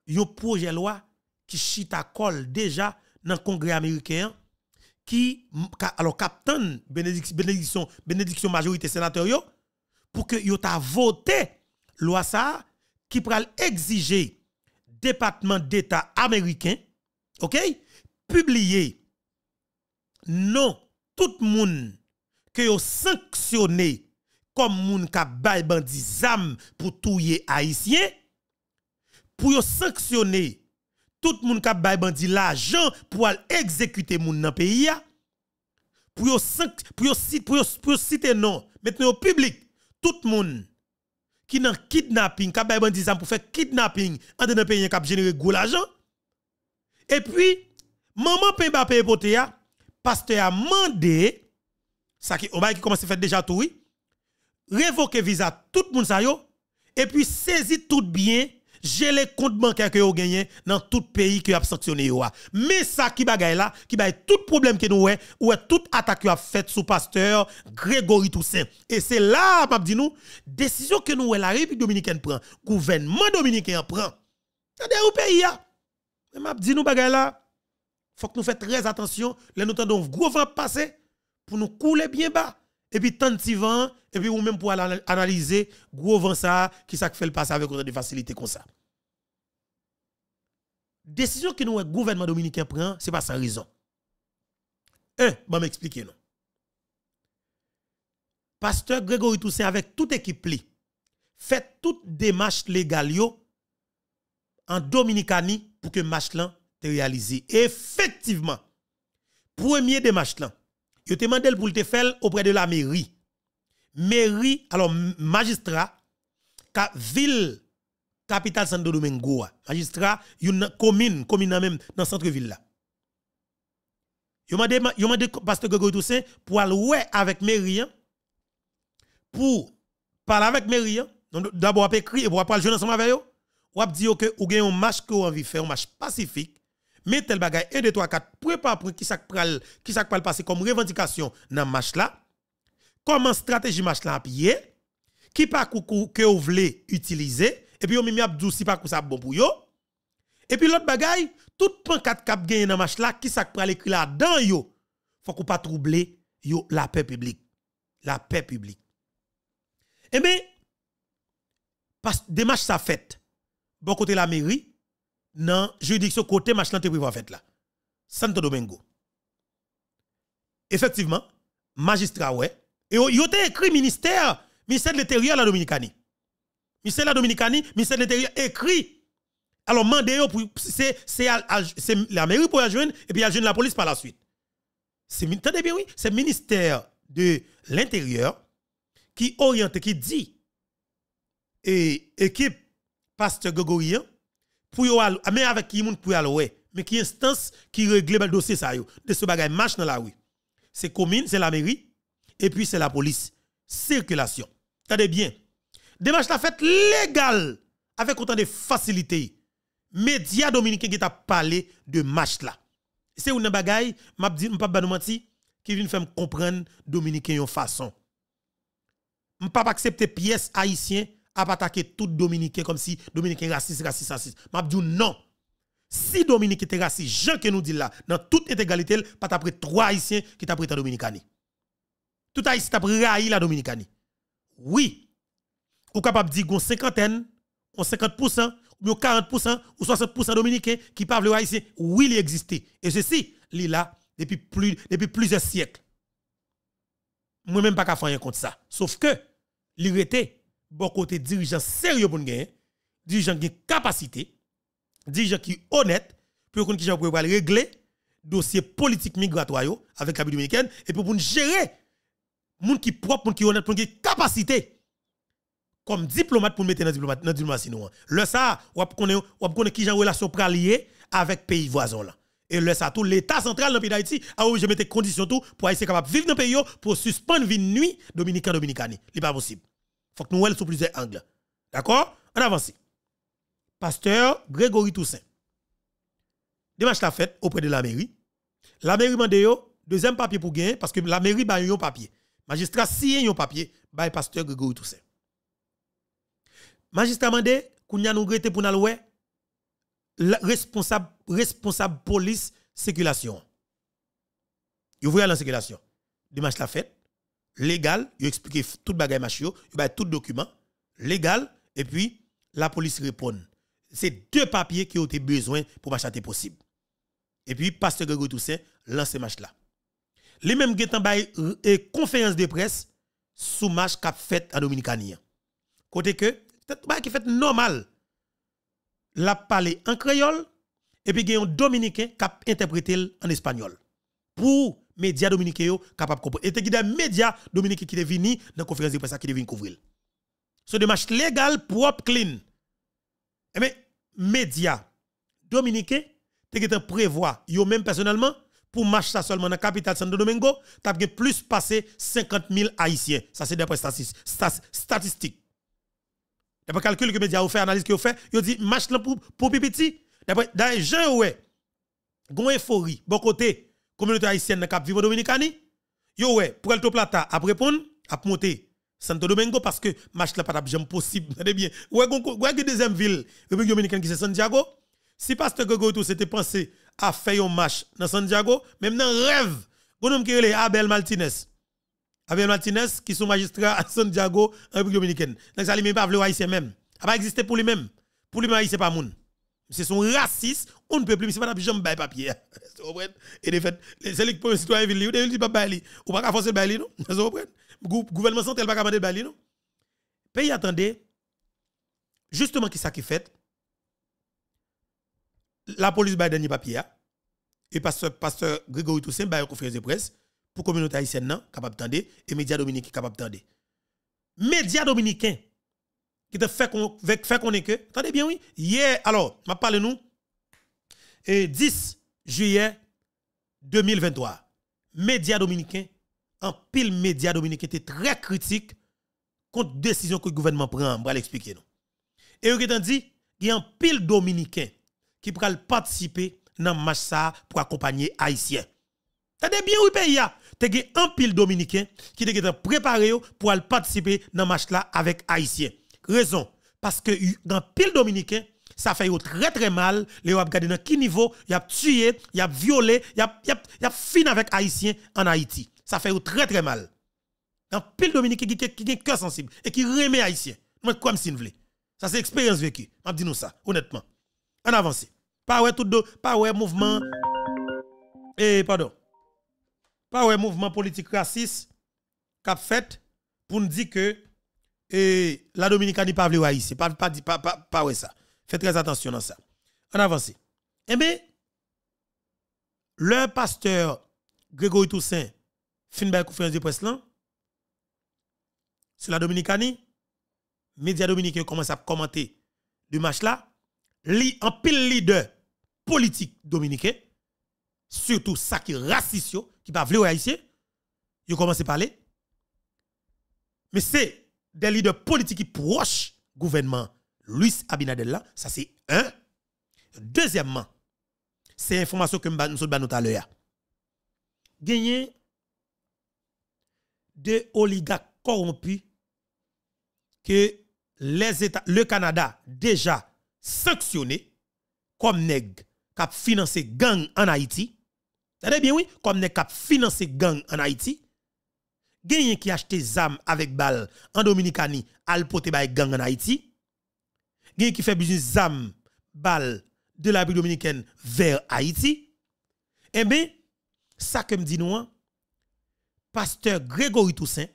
un projet de loi qui chita colle déjà dans le Congrès américain qui alors captain bénédiction bénédiction majorité sénateur pour que yo ta voté loi ça qui pral exiger département d'état américain OK publier non tout monde que yo sanctionné comme moun ka bay bandi zam pour touyer haïtien pour sanctionner tout le monde qui a bandi l'argent pour exécuter moun dans le pays pour pour pour citer non maintenant au public tout le monde qui dans kidnapping qui a bandit pour faire kidnapping en dans pays qui a généré gros l'argent et puis maman pe bah, paye poté pasteur a mandé ça qui on qui commence à faire déjà tout oui révoquer visa tout le monde et puis saisir tout bien j'ai les comptes bancaires que vous gagnez dans tout pays que vous sanctionné. Mais ça qui bagaille là, qui est tout problème que nous avons, ou toute attaque que a faite sous pasteur Grégory Toussaint. Et c'est là, m'a dit nous, décision que nous, la République dominicaine prend, gouvernement dominicain prend. c'est au pays, hein. mais m'a dit nous, bagaille là, faut que nous fassions très attention, les nous un gros vent passer pour nous couler bien bas et puis tant de vent, et puis vous même pour analyser gros vent ça, qui ça fait le passé avec autant de facilité comme ça. Décision que nous, le gouvernement dominicain prend, ce n'est pas sans raison. Je vais m'expliquer Pasteur Grégory Toussaint avec toute équipe li, fait toute démarche légale en Dominicanie pour que match soit réalisé. Effectivement, premier démarche là, je te demande pour te faire auprès de la mairie. Mairie, alors magistrat, ka ville capitale Santo Domingo, magistrat, une commune, commune même dans centre-ville là. Yo mandé yo mandé pasteur tout Toussaint pour aller avec mairie hein, pour parler avec mairie hein. d'abord écrit et pour parler ensemble avec eux. Ou a dit que ou gagne un match que envie faire un match pacifique mais tel bagaille, 1, 2, 3, 4, prépare pour qui ça qui ça passer comme revendication dans match là, comment stratégie match là à pied, qui pas que vous voulez utiliser, et puis vous mimi dit si pas ça bon pour vous. Et puis l'autre bagaille, tout point 4 cap gagné dans match là, qui ça pral écrit là-dedans yo, faut pas troubler la paix publique. La paix publique. Eh bien, parce des matchs ça fait. Bon côté la mairie, dans la juridiction côté match te privé en fait là. Santo Domingo. Effectivement, magistrat ouais. Et il a écrit ministère, ministère de l'intérieur la Dominicanie. Ministère de la Dominicanie, ministère de l'intérieur écrit. Alors mandé pour c'est la mairie pour joindre et puis ajouter la police par la suite. C'est le oui, c'est ministère de l'intérieur qui oriente qui dit et équipe pasteur Gregorien pour yo mais avec qui moun pou y aller ouais mais qui instance qui régler le dossier ça yo de ce bagage marche dans la rue c'est commune c'est la mairie et puis c'est la police circulation Tade bien démarche la fête légal avec autant de facilité Média dominicains qui t'a parlé de marche là c'est une bagaille m'a dit m'pa pas menti qui vient faire comprendre dominicain yon façon m'pa pas accepter pièce haïtien à attaquer tout Dominicain comme si Dominicain raciste, raciste, raciste. M'a dit non. Si Dominique était raciste, Jean que nous dit là, dans toute intégralité, pas après trois Haïtiens qui pris ta Dominicani. Tout Haïtien pris raï la Dominicani. Oui. Ou capable de dire qu'on cinquantaine, on 50%, ou 40%, ou 60% Dominicains qui parlent le Haïtien. Oui, il existe. Et ceci, il là depuis, plus, depuis plusieurs siècles. Moi-même, pas qu'à faire contre ça. Sauf que, il bon côté dirigeants sérieux pour nous gagner, dirigeants qui capacité, dirigeants qui honnête, pour qu'on qui pour régler dossier politique migratoire avec la dominicaine et pour nous gérer gens qui propre, gens qui honnête, pour qui capacité comme diplomate pour mettre dans diplomate dans diplomatie nous. Hein. Le ça, on connaît on connaît qui relation pralié avec pays voisins là. Et le ça tout l'état central dans pays d'Haïti a obligé mettre conditions tout pour essayer capable vivre dans pays pour suspendre vie nuit dominicain dominicaine. n'est pas possible faut que nous voyons sous plusieurs angles. D'accord On avance. Pasteur Grégory Toussaint. Démarche la fête auprès de la mairie. La mairie m'a dit deuxième papier pour gagner parce que la mairie a un papier. Magistrat si un papier, by pasteur Grégory Toussaint. Magistrat m'a dit qu'on y a nous pour nous responsable responsable police circulation. Il ouvre la circulation. Démarche la fête légal, il explique tout le machio, il a tout document légal et puis la police répond. C'est deux papiers qui ont été besoin pour m'acheter possible. Et puis pasteur Grégory Toussaint lance match là. Les mêmes qui euh, et conférence de presse sous match a fait en Dominicanie. Côté que peut qui fait normal. La parlé en créole et puis il y un dominicain qui a interprété en espagnol. Pour médias dominicains capables de comprendre. Et c'est des médias dominicains qui sont venus dans la conférence de presse qui sont venus couvrir. C'est des matchs légaux, propres, clean. Et eh mais, médias dominicains, tu prévoit, yo même personnellement, pour match ça seulement dans la capitale Santo Domingo, tu as plus passé 50 000 Haïtiens. Ça, c'est d'après statistiques. D'après calcul que les médias ont fait, analyse qu'ils ont fait, ils ont dit match pour, Pipiti. D'après, dans les gens, ouais, gon euphorie, bon côté, communauté haïtienne qui au Dominicani, yo ouais, top, Plata à répondre, monter Santo Domingo parce que match là pas possible. Vous bien. deuxième ville, République Dominicaine qui c'est Santiago. Si Pasteur Gogo s'était pensé à faire un match dans Santiago, même dans rêve, vous qui Abel Martinez. Abel Martinez qui sont magistrat à Santiago en République Dominicaine. Donc ça lui pas exister pour lui-même. Pour lui-même, haïtien pas moun. C'est son raciste on ne peut plus, mais pas jamais bail papier. Vous comprenez Et de fait, les sont citoyen ville, ils ne pas bail. Ou pas forcer le bail, non Vous comprenez Gouvernement central pas demander le bail, non Pays attendez, justement, qui ça qui fait La police bail dernier papier, hein? et pasteur, pasteur Grégory Toussaint bail conférence de presse pour communauté haïtienne, capable d'attendre et médias dominicains capable d'attendre Médias dominicains qui te fait qu'on fait qu'on est que attendez bien oui hier yeah. alors m'a parlé nous et 10 juillet 2023. Médias dominicains, en pile médias dominicains était très critique contre décision que le gouvernement prend, on va l'expliquer Et vous dit, il y a un pile dominicain qui pourrait participer dans match ça pour accompagner Haïtiens. C'est bien oui pays a, un pile dominicain qui est préparé pour participer dans match là avec Haïtiens. Raison parce que dans pile dominicain ça fait très très mal. Les ont regardé dans quel niveau, ils ont tué, ils ont violé, y ont fini avec Haïtiens en Haïti. Ça fait très très mal. Dans pile Dominique qui, qui, a un cœur sensible et qui remet Haïtien. Moi, comme si Ça, c'est expérience vécue. Je dit nous ça, honnêtement. En avance. Pas ouais tout pas ouais mouvement. Eh, pardon. Pas ouais mouvement politique raciste a fait pour nous dire que eh, la Dominique n'est pas vle Haïtien. Pas, pas, pas ouais ça. Faites très attention dans ça. On avance. Eh bien, le pasteur Grégory Toussaint fin de conférence de presse C'est la Dominicanie. médias dominicains commencent à commenter du match là. Li en pile leader politique dominicain surtout ça qui raciste qui pas vouloir haïtien. Ils commencent à parler. Mais c'est des leaders politiques qui proches gouvernement Luis Abinadella, ça c'est un. Deuxièmement, c'est information que nous dit tout à l'heure. Gagné de oligarques corrompus que les États, le Canada déjà sanctionné comme nèg qui finance gang en Haïti. C'est bien oui, comme nèg qui finance gang en Haïti. Gagné qui acheté des armes avec balles en Dominicanie, al pote gang en Haïti qui fait business ZAM, balle de la République dominicaine vers Haïti, eh bien, ça que me dit nous, pasteur Grégory Toussaint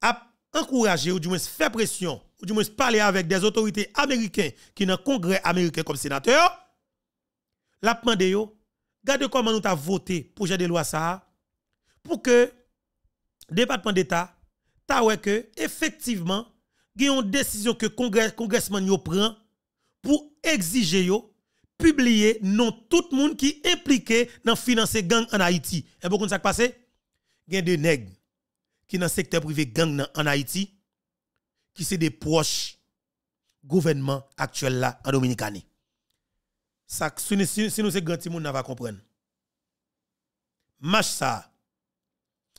a encouragé ou du moins fait pression, ou du moins parler avec des autorités américaines qui dans congrès américain comme sénateur, l'a demandé yo, comment nous avons voté projet de loi ça, pour que le département d'État, ta que effectivement, gen a une que que le yo prend pour exiger yo publier non tout monde qui impliqué dans financer gang en Haïti. Et beaucoup de ça passé a des nègres qui dans secteur privé gang en Haïti qui c'est des proches gouvernement actuel là en Dominicanie. Ça si nous c'est grand monde on va comprendre. Marche ça.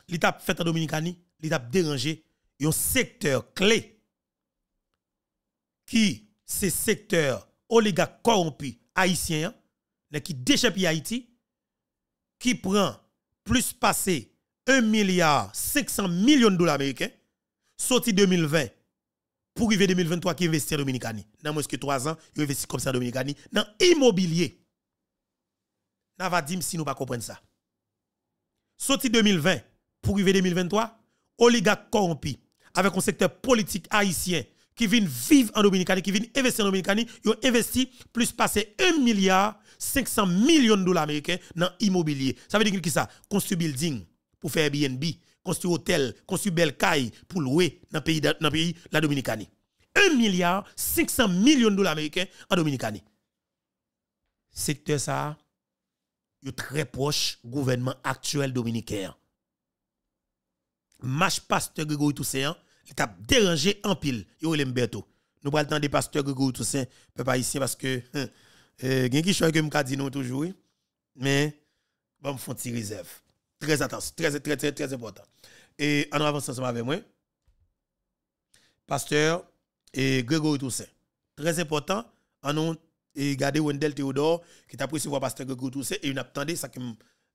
L'étape faite en Dominicanie, l'étape dérangée, et un secteur clé qui c'est secteur oligarque corrompu haïtien qui déchète Haïti qui prend plus passé 1,5 milliard 500 millions de dollars américains sorti 2020 pour arriver 2023 qui investit en Dominicani. Dans moins que 3 ans, il investit comme ça en Dominicani dans l'immobilier, Nous va dire si nous pas ça. Sorti 2020 pour arriver 2023, oligarque corrompu avec un secteur politique haïtien qui viennent vivre en Dominicanie, qui viennent investir en Dominicanie, ils ont investi plus passé 1 milliard 500 millions de dollars américains dans l'immobilier. Ça veut dire qui ça, construit building pour faire Airbnb, construire hôtel, construire belle caille pour louer dans le pays, dans la Dominicanie. 1 milliard 500 millions de dollars américains en Dominicanie. Secteur ça, est très proche du gouvernement actuel dominicain. Mach pasteur Grégory Toussaint, il t'a dérangé en pile. Yo Lemberto. Nous prenons le temps de pasteur Grégory Toussaint, peuple ici parce que, hein, euh, gen qui choix que m'ka dit non toujours, mais, bon, font une réserve. Très attention, très, très, très, très important. Et, en avance ensemble avec moi, pasteur et Grégory Toussaint. Très important, en on, et garder Wendel Théodore, qui t'a pris voir pasteur Grégory Toussaint, et une attendez ça que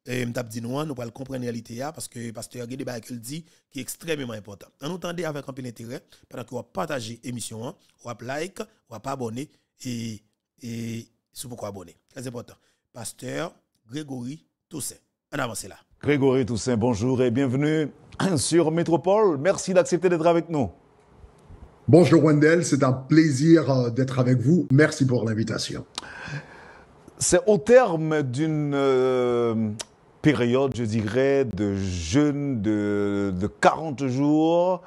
et dit nous, nous allons comprendre la réalité hein, parce que le pasteur a dit qui est extrêmement important. On nous avec un peu d'intérêt pendant que vous partagez l'émission, hein, vous like, vous pas abonné et, et sous pourquoi abonner. Très important. Pasteur Grégory Toussaint. En avance là. Grégory Toussaint, bonjour et bienvenue sur Métropole. Merci d'accepter d'être avec nous. Bonjour Wendel, c'est un plaisir euh, d'être avec vous. Merci pour l'invitation. C'est au terme d'une euh, période, je dirais, de jeûne de, 40 jours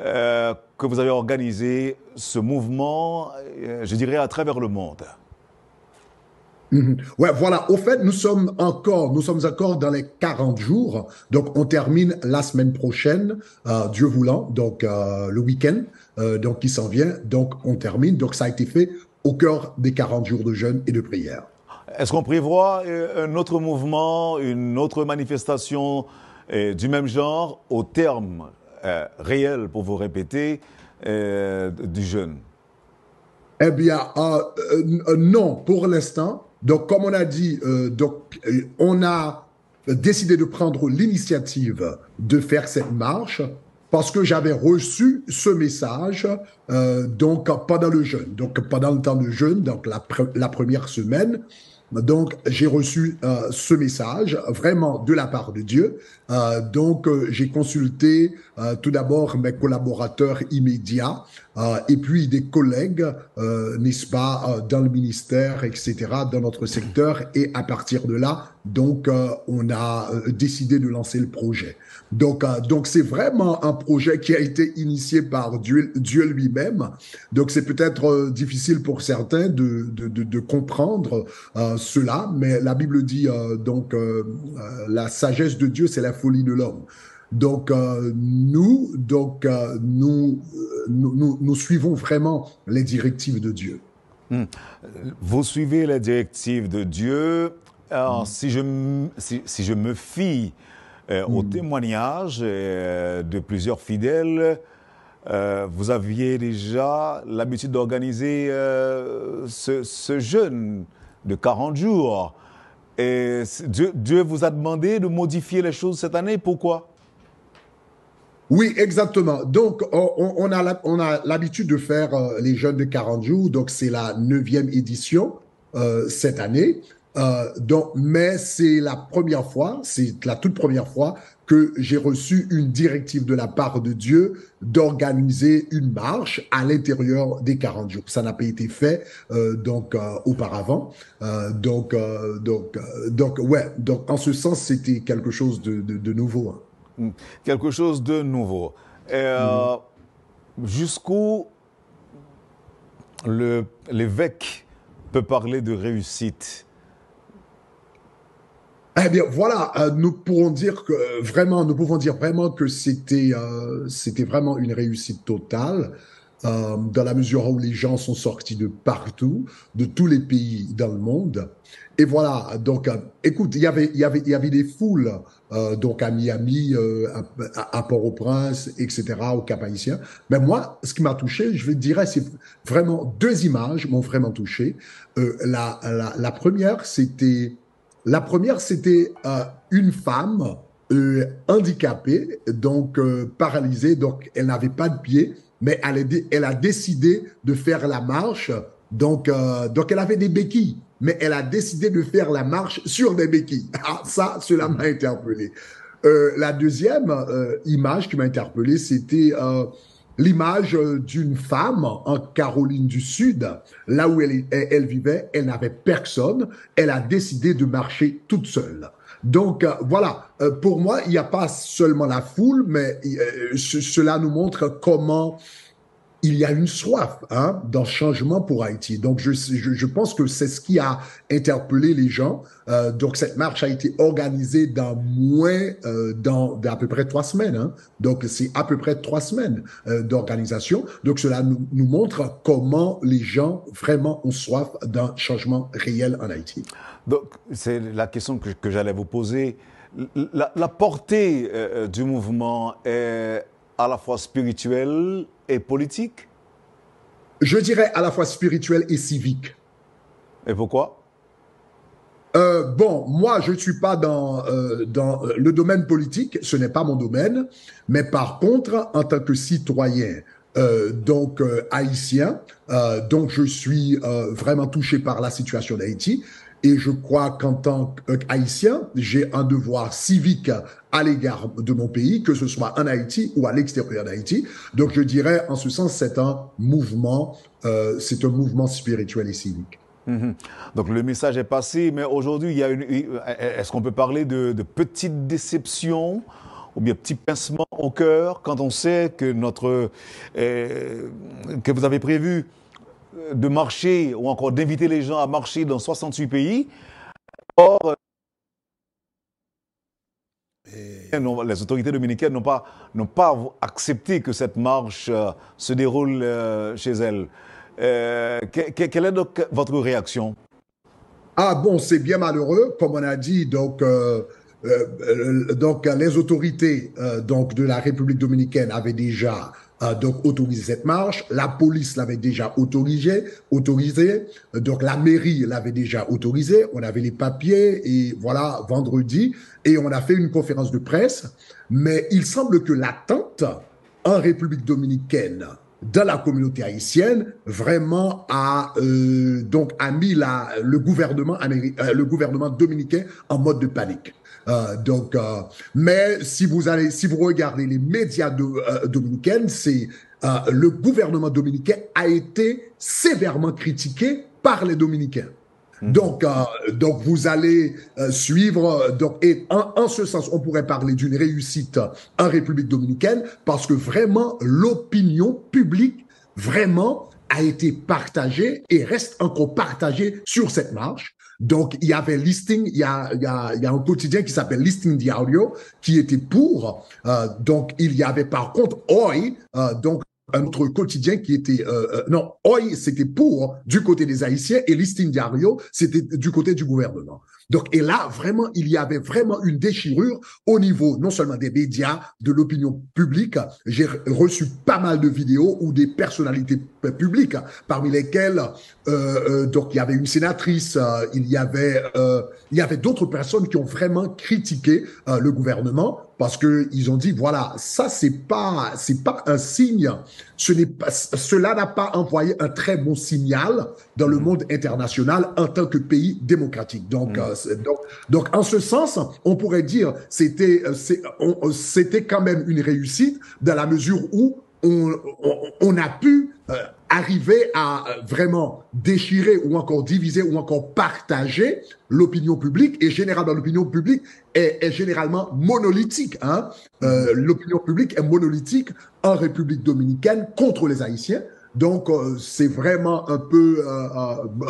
euh, que vous avez organisé ce mouvement, euh, je dirais, à travers le monde. Mm-hmm. Ouais, voilà. Au fait, nous sommes encore, nous sommes dans les 40 jours. Donc, on termine la semaine prochaine, euh, Dieu voulant, donc le week-end, donc qui s'en vient. Donc, on termine. Donc, ça a été fait au cœur des 40 jours de jeûne et de prière. Est-ce qu'on prévoit euh, un autre mouvement, une autre manifestation euh, du même genre au terme euh, réel, pour vous répéter, du jeûne Eh bien, non, pour l'instant. Donc, comme on a dit, donc, on a décidé de prendre l'initiative de faire cette marche parce que j'avais reçu ce message donc pendant le jeûne, donc pendant le temps de jeûne, donc la, la première semaine, donc, j'ai reçu euh, ce message vraiment de la part de Dieu. Euh, donc, euh, j'ai consulté tout d'abord mes collaborateurs immédiats, euh, et puis des collègues, euh, n'est-ce pas, euh, dans le ministère, etc., dans notre secteur. Et à partir de là, donc, on a décidé de lancer le projet. Donc, donc c'est vraiment un projet qui a été initié par Dieu, Dieu lui-même. Donc, c'est peut-être difficile pour certains de, de, de, de comprendre cela, mais la Bible dit donc la sagesse de Dieu, c'est la folie de l'homme. Donc euh, nous, donc euh, euh, nous, nous, suivons vraiment les directives de Dieu. Hmm. Vous suivez les directives de Dieu. Alors, hmm. si, je, si, je me fie au hmm. témoignage de plusieurs fidèles, vous aviez déjà l'habitude d'organiser ce, jeûne de 40 jours. Et Dieu, Dieu vous a demandé de modifier les choses cette année. Pourquoi oui, exactement. Donc, on, on a l'habitude de faire euh, les jeunes de 40 jours. Donc, c'est la neuvième édition euh, cette année. Euh, donc, mais c'est la première fois, c'est la toute première fois que j'ai reçu une directive de la part de Dieu d'organiser une marche à l'intérieur des 40 jours. Ça n'a pas été fait donc auparavant. donc donc donc ouais. Donc en ce sens, c'était quelque chose de, de nouveau. Hein quelque chose de nouveau. Euh, jusqu'où l'évêque peut parler de réussite eh bien voilà, euh, nous pourrons dire que euh, vraiment, nous pouvons dire vraiment que c'était vraiment une réussite totale. Euh, dans la mesure où les gens sont sortis de partout, de tous les pays dans le monde. Et voilà, donc, euh, écoute, y il y, avait, y avait des foules, euh, donc à Miami, euh, à, à Port-au-Prince, etc., au Cap-Haïtien. Mais moi, ce qui m'a touché, je dirais, c'est vraiment deux images m'ont vraiment touché. Euh, la, la, la, première, c'était, la première, c'était une femme handicapée, donc paralysée, donc elle n'avait pas de pied, mais elle a, décidé de faire la marche. Euh, donc, elle avait des béquilles, mais elle a décidé de faire la marche sur des béquilles. Ah, ça, cela m'a interpellé. Euh, la deuxième euh, image qui m'a interpellé, c'était l'image d'une femme en Caroline du Sud, là où elle vivait, elle n'avait personne. Elle a décidé de marcher toute seule. Donc euh, voilà, euh, pour moi, il n'y a pas seulement la foule, mais euh, cela nous montre comment il y a une soif hein, d'un changement pour Haïti. Donc, je, pense que c'est ce qui a interpellé les gens. donc, cette marche a été organisée dans moins, dans, d'à peu près trois semaines. Hein. Donc, c'est à peu près trois semaines d'organisation. Donc, cela nous montre comment les gens vraiment ont soif d'un changement réel en Haïti. Donc, c'est la question que, j'allais vous poser. La, portée euh, euh, du mouvement est à la fois spirituelle et politique Je dirais à la fois spirituelle et civique. Et pourquoi euh, bon, moi, je ne suis pas dans, dans le domaine politique, ce n'est pas mon domaine, mais par contre, en tant que citoyen, donc haïtien, donc je suis vraiment touché par la situation d'Haïti, et je crois qu'en tant qu'Haïtien, j'ai un devoir civique à l'égard de mon pays, que ce soit en Haïti ou à l'extérieur d'Haïti. Donc je dirais, en ce sens, c'est un mouvement, euh, c'est un mouvement spirituel et civique. Mhm. Donc le message est passé, mais aujourd'hui, il une, est-ce qu'on peut parler de, petites déceptions ou bien petits pincements au cœur quand on sait que notre euh, que vous avez prévu euh, de marcher ou encore d'inviter les gens à marcher dans 68 pays. Or, euh, les autorités dominicaines n'ont pas, pas, accepté que cette marche euh, se déroule chez elles. quelle est donc votre réaction Ah bon, c'est bien malheureux, comme on a dit. Donc, donc les autorités donc de la République dominicaine avaient déjà euh, donc autoriser cette marche. La police l'avait déjà autorisé, autorisé. Donc la mairie l'avait déjà autorisé. On avait les papiers et voilà vendredi et on a fait une conférence de presse. Mais il semble que l'attente en République dominicaine dans la communauté haïtienne vraiment a euh, donc a mis la, le gouvernement euh, le gouvernement dominicain en mode de panique. Euh, donc, euh, mais si vous allez, si vous regardez les médias euh, dominicains, c'est le gouvernement dominicain a été sévèrement critiqué par les dominicains. Mmh. Donc, donc vous allez suivre. Donc, et en, en, ce sens, on pourrait parler d'une réussite en République dominicaine parce que vraiment l'opinion publique vraiment a été partagée et reste encore partagée sur cette marche. Donc, il y avait listing, il y a, il y a, il y a un quotidien qui s'appelle Listing Diario qui était pour. Euh, donc, il y avait par contre OI, euh, donc un autre quotidien qui était euh, euh non OI, c'était pour du côté des Haïtiens et Listing Diario, c'était du côté du gouvernement. Donc, et là, vraiment, il y avait vraiment une déchirure au niveau non seulement des médias, de l'opinion publique. J'ai reçu pas mal de vidéos ou des personnalités publiques, parmi lesquelles, euh, euh, donc, il y avait une sénatrice, euh, il y avait, il y avait d'autres personnes qui ont vraiment critiqué le gouvernement parce que ils ont dit voilà ça c'est pas c'est pas un signe ce n'est pas cela n'a pas envoyé un très bon signal dans le mmh. monde international en tant que pays démocratique donc mmh. euh, donc donc en ce sens on pourrait dire c'était euh, euh, c'était quand même une réussite dans la mesure où on, a pu arriver à euh, vraiment déchirer ou encore diviser ou encore partager l'opinion publique et généralement l'opinion publique est, généralement monolithique. Hein. Euh, l'opinion publique est monolithique en République dominicaine contre les Haïtiens donc, euh, c'est vraiment un peu euh,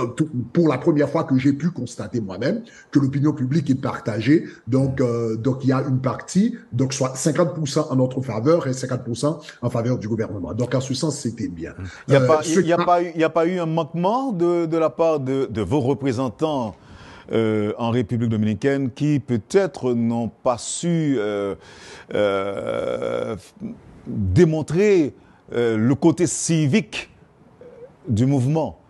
euh, pour la première fois que j'ai pu constater moi-même que l'opinion publique est partagée. Donc, donc il y a une partie, donc soit 50% en notre faveur et 50% en faveur du gouvernement. Donc, en ce sens, c'était bien. Il n'y a, pas, a, pas, il a pas eu un manquement de, de la part de, de vos représentants euh, en République dominicaine qui peut-être n'ont pas su euh, euh, démontrer euh, le côté civique du mouvement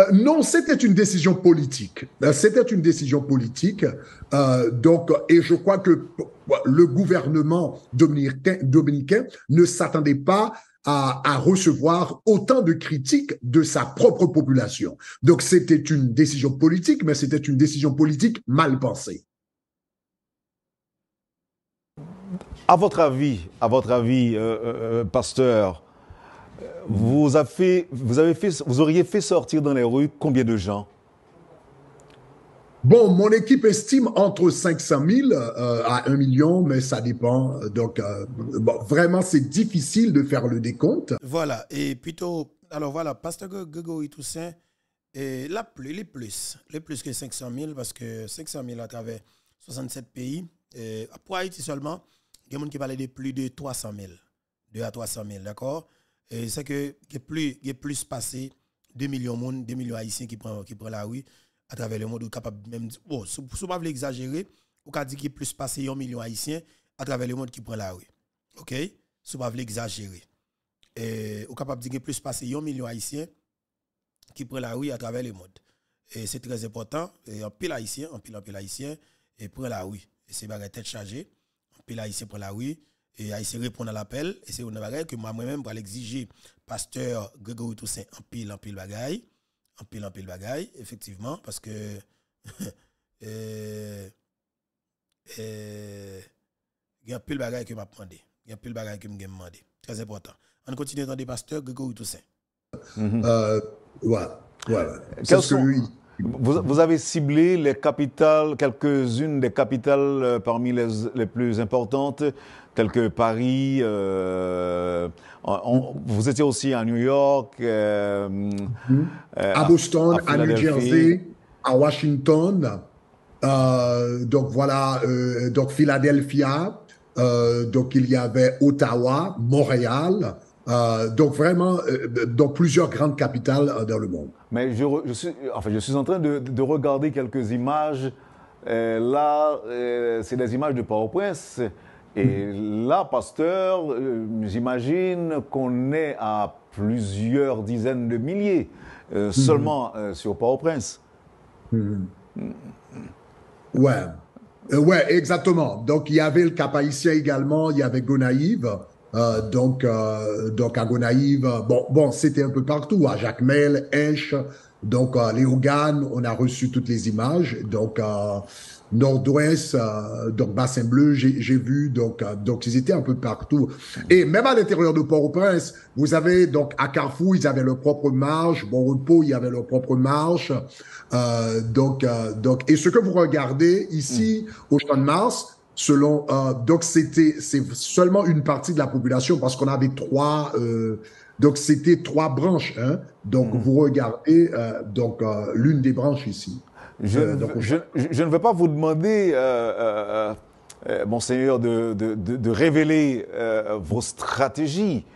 euh, non, c'était une décision politique. Euh, c'était une décision politique. donc, et je crois que le gouvernement dominicain, ne s'attendait pas à, recevoir autant de critiques de sa propre population. Donc, c'était une décision politique, mais c'était une décision politique mal pensée. À votre avis, à votre avis, euh, euh, euh, pasteur, vous vous, avez fait, vous auriez fait sortir dans les rues combien de gens Bon, mon équipe estime entre 500 000 à 1 million, mais ça dépend. Donc, vraiment, c'est difficile de faire le décompte. Voilà, et plutôt, alors voilà, Pasteur Gogo Toussaint, et Toussaint, les plus, les plus que 500 000, parce que 500 000 à travers 67 pays, à pour Haïti seulement, il y a des gens qui parlent de plus de 300 000. 2 à 300 000, d'accord c'est que il y a plus, y a plus passé 2 millions de monde, 2 millions haïtiens qui prennent qui la rue à travers le monde, même bon, si vous ne exagérer, ou dire qu'il y a plus passé 1 million haïtiens à travers le monde qui prend la rue. OK Si vous ne exagérer. Et ou capable dire qu'il y a plus passé 1 million haïtiens qui prend la rue à travers le monde. Et c'est très important. Et en pile haïtien, en pile en pile haïtien, et prend la rue. Et c'est la tête chargée là ici pour la rue et haïtien répondre à l'appel et c'est une bagaille que moi même pour exiger pasteur Grégory Toussaint en pile en pile bagaille en pile en pile bagaille effectivement parce que euh, euh, il y a pile bagaille que m'a demandé il y a pile bagaille que m'a demandé très important on continue dans des pasteurs Grégory Toussaint mm-hmm. euh, voilà voilà c'est ce que lui vous, avez ciblé les capitales, quelques-unes des capitales euh, parmi les, les, plus importantes, telles que Paris. Euh, vous étiez aussi à New York, euh, mhm. à Boston, à, New Jersey, à Washington. donc voilà, donc Philadelphia. donc il y avait Ottawa, Montréal. Euh, donc vraiment, euh, dans plusieurs grandes capitales euh, dans le monde. Mais je, je, suis, je suis en train de, regarder quelques images. là, c'est des images de Port-au-Prince. Et hmm. là, pasteur, j'imagine qu'on est à plusieurs dizaines de milliers hmm. seulement sur Port-au-Prince. Hmm. Ouais. ouais, exactement. Donc il y avait le Cap haïtien également, il y avait Gonaïve. Euh, donc, euh, donc à Gonaïve, bon, bon, c'était un peu partout, à Jacmel, Inche, donc euh, Léogane, on a reçu toutes les images, donc euh, Nord-Ouest, donc Bassin Bleu, j'ai vu, donc, donc ils étaient un peu partout. Et même à l'intérieur de Port-au-Prince, vous avez donc à Carrefour, ils avaient leur propre marche, Bon Repos, il y leur propre marche, donc, donc, et ce que vous regardez ici mm. au Champ de Mars, selon euh, donc c'était c'est seulement une partie de la population parce qu'on avait trois euh, donc c'était trois branches hein. donc hmm. vous regardez euh, donc euh, l'une des branches ici je, ne, veux pas vous demander monseigneur de, de, révéler vos stratégies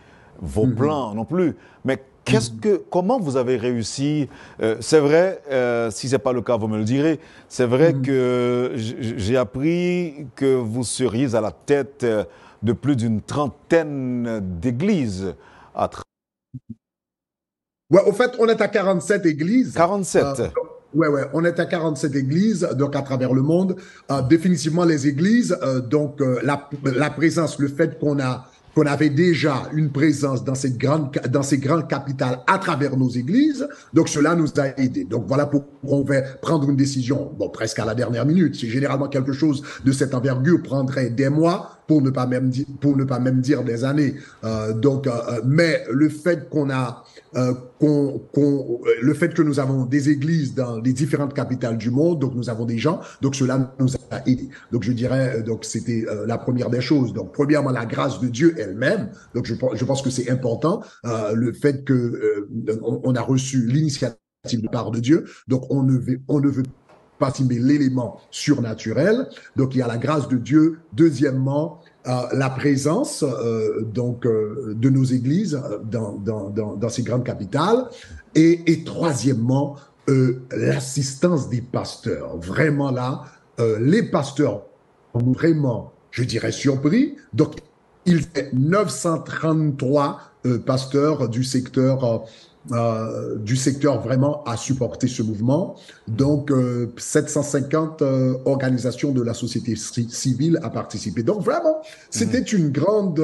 vos mm-hmm. plans non plus mais Qu'est-ce comment vous avez réussi euh, C'est vrai, euh, si si n'est pas le cas, vous me le direz. C'est vrai mm-hmm. que j'ai appris que vous seriez à la tête euh, de plus d'une trentaine d'églises. Oui, Ouais, au fait, on est à 47 églises. 47. oui, on est à 47 églises, donc à travers le monde. définitivement, les églises, donc la, présence, le fait qu'on a qu'on avait déjà une présence dans ces, grandes, dans ces grandes capitales à travers nos églises. Donc cela nous a aidés. Donc voilà pour on va prendre une décision, bon, presque à la dernière minute. C'est généralement quelque chose de cette envergure prendrait des mois pour ne pas même, pour ne pas même dire des années. Euh, donc, euh, euh, mais le fait qu'on a, euh, qu'on, qu'on, le fait que nous avons des églises dans les différentes capitales du monde, donc nous avons des gens, donc cela nous a aidés. Donc je dirais, donc c'était la première des choses. Donc premièrement la grâce de Dieu elle-même. Donc je, je pense que c'est important le fait que on, a reçu l'initiative de part de Dieu. Donc on ne veut, on ne veut parce qu'il met l'élément surnaturel. Donc il y a la grâce de Dieu. Deuxièmement, euh, la présence euh, donc euh, de nos églises dans, dans, dans, ces grandes capitales. Et, troisièmement, l'assistance des pasteurs. Vraiment là, les pasteurs ont vraiment, je dirais, surpris. Donc il y a 933 pasteurs du secteur euh, du secteur vraiment à supporter ce mouvement. Donc, 750 euh, euh, organisations de la société civile a participé. Donc, vraiment, c'était mmh. une grande...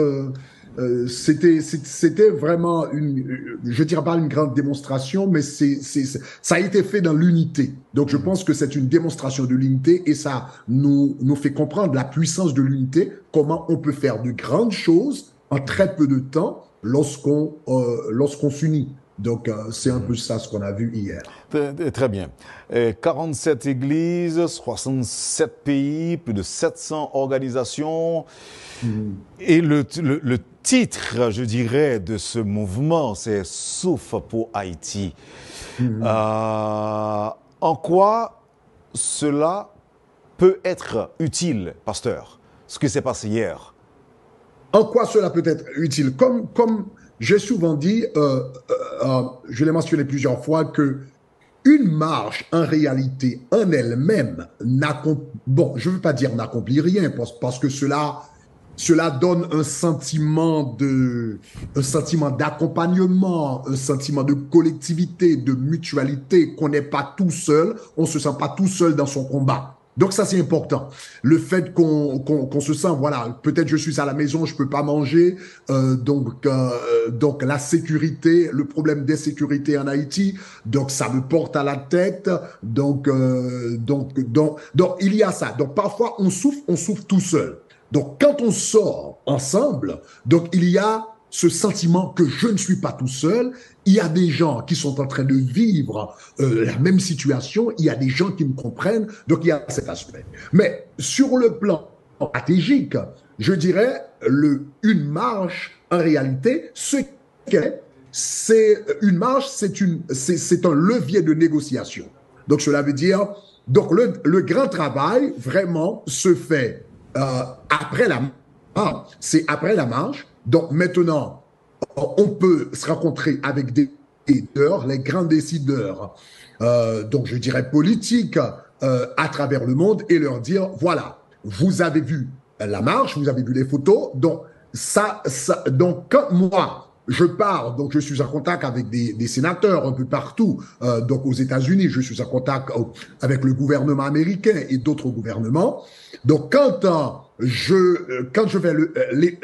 c'était c'était vraiment une je dirais pas une grande démonstration mais c'est c'est ça a été fait dans l'unité donc je mmh. pense que c'est une démonstration de l'unité et ça nous nous fait comprendre la puissance de l'unité comment on peut faire de grandes choses en très peu de temps lorsqu'on lorsqu'on s'unit donc, euh, c'est un peu ça ce qu'on a vu hier. Très bien. 47 euh, églises, 67 pays, plus de 700 organisations. Mm-hmm. Et le, le, titre, je dirais, de ce mouvement, c'est Souffle pour Haïti. Mm-hmm. Euh, en quoi cela peut être utile, pasteur, ce qui s'est passé hier En quoi cela peut être utile Comme, comme j'ai souvent dit, euh, euh, euh, je l'ai mentionné plusieurs fois, que une marche, en réalité, en elle-même, bon, je veux pas dire n'accomplit rien, parce, parce, que cela, cela donne un sentiment de, sentiment d'accompagnement, un sentiment de collectivité, de mutualité, qu'on n'est pas tout seul, on se sent pas tout seul dans son combat. Donc ça c'est important. Le fait qu'on qu'on se sent voilà peut-être je suis à la maison je peux pas manger euh, donc euh, donc la sécurité le problème d'insécurité en Haïti donc ça me porte à la tête donc euh, donc donc donc il y a ça donc parfois on souffre on souffre tout seul donc quand on sort ensemble donc il y a ce sentiment que je ne suis pas tout seul. Il y a des gens qui sont en train de vivre euh, la même situation. Il y a des gens qui me comprennent. Donc, il y a cet aspect. Mais sur le plan stratégique, je dirais le une marche, en réalité, ce qu'est, c'est euh, une marche, c'est une, c'est, c'est un levier de négociation. Donc, cela veut dire, donc le, le grand travail vraiment se fait euh, après la C'est après la marche donc maintenant, on peut se rencontrer avec des leaders, les grands décideurs, euh, donc je dirais politiques, euh, à travers le monde et leur dire, voilà, vous avez vu la marche, vous avez vu les photos, donc ça, ça donc quand moi, je pars, donc je suis en contact avec des, sénateurs un peu partout, euh, donc aux États-Unis, je suis en contact avec le gouvernement américain et d'autres gouvernements. Donc quand je, euh, quand je vais euh,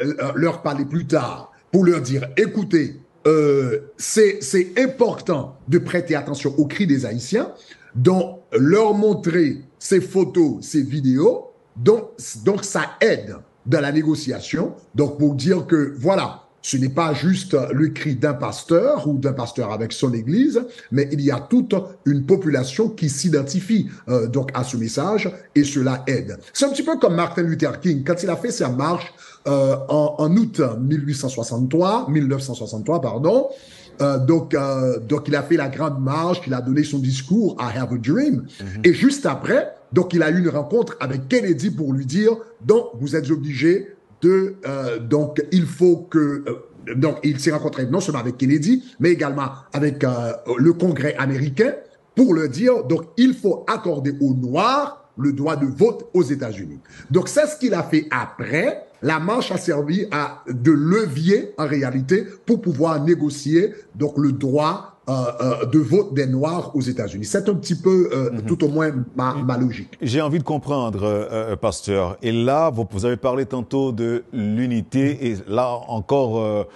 euh, leur parler plus tard pour leur dire, écoutez, c'est important de prêter attention aux cris des Haïtiens, donc leur montrer ces photos, ces vidéos, donc, donc ça aide dans la négociation. Donc pour dire que voilà, ce n'est pas juste le cri d'un pasteur ou d'un pasteur avec son église, mais il y a toute une population qui s'identifie euh, donc à ce message et cela aide. C'est un petit peu comme Martin Luther King quand il a fait sa marche euh, en, août 1863, 1963 pardon. Euh, donc, donc il a fait la grande marche, il a donné son discours à Have a Dream, mhm. et juste après, donc il a eu une rencontre avec Kennedy pour lui dire, donc vous êtes obligé de euh, donc il faut que euh, donc il s'est rencontré non seulement avec Kennedy mais également avec euh, le Congrès américain pour le dire donc il faut accorder aux noirs le droit de vote aux États-Unis. Donc c'est ce qu'il a fait après. La marche a servi à de levier en réalité pour pouvoir négocier donc le droit euh, euh, de vote des Noirs aux États-Unis. C'est un petit peu, euh, mhm. tout au moins, ma, logique. J'ai envie de comprendre, Pasteur. Et là, vous, vous, avez parlé tantôt de l'unité, mm. et là encore,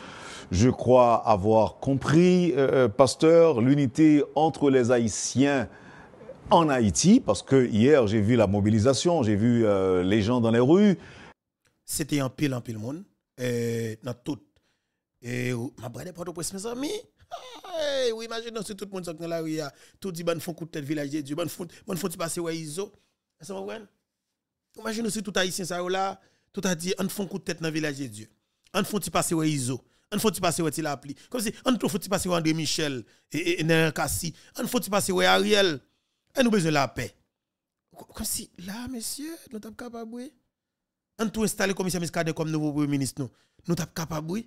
je crois avoir compris, Pasteur, l'unité entre les Haïtiens en Haïti, parce que hier, j'ai vu la mobilisation, j'ai vu les gens dans les rues. C'était en pile, en pile monde, dans tout. Et ma pas de mes amis. Hey, oui, imaginez si tout le monde dans la a tout dit, bon, bah, font coup de tête village de Dieu, bon, bah, font, bon, bah, font passer, ouais, ISO. Ça Ou Imaginez si tout haïtien, ça, là, tout a dit, on font coup de tête dans le village de Dieu. On font passer, ouais, ISO. On font passer, ouais, Tilapli. Comme si, on faut passer, ouais, André Michel, et, et, Kassi. On faut passer, ouais, Ariel. Et nous besoin la paix. Comme si, là, messieurs, nous sommes capables, On tout installer comme si Miskade comme nouveau premier ministre, nous. Nous sommes capables,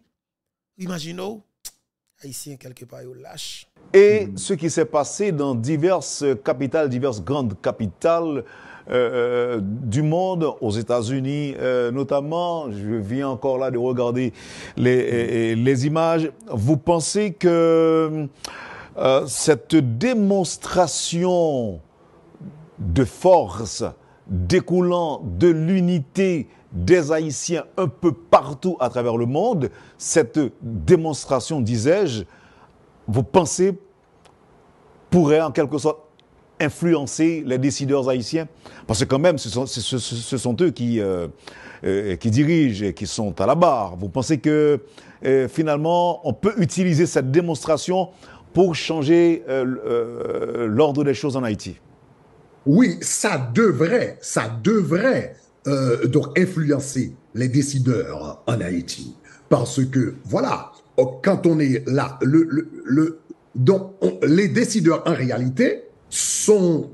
Imaginez-vous part, Et ce qui s'est passé dans diverses capitales, diverses grandes capitales euh, euh, du monde, aux États-Unis euh, notamment, je viens encore là de regarder les, images, vous pensez que cette démonstration de force découlant de l'unité des Haïtiens un peu partout à travers le monde. Cette démonstration, disais-je, vous pensez, pourrait en quelque sorte influencer les décideurs haïtiens Parce que quand même, ce sont, ce, sont eux qui, euh, euh, qui dirigent et qui sont à la barre. Vous pensez que euh, finalement, on peut utiliser cette démonstration pour changer l'ordre des choses en Haïti Oui, ça devrait, ça devrait. Euh, donc influencer les décideurs en Haïti. Parce que, voilà, oh, quand on est là, le, le, donc les décideurs en réalité sont,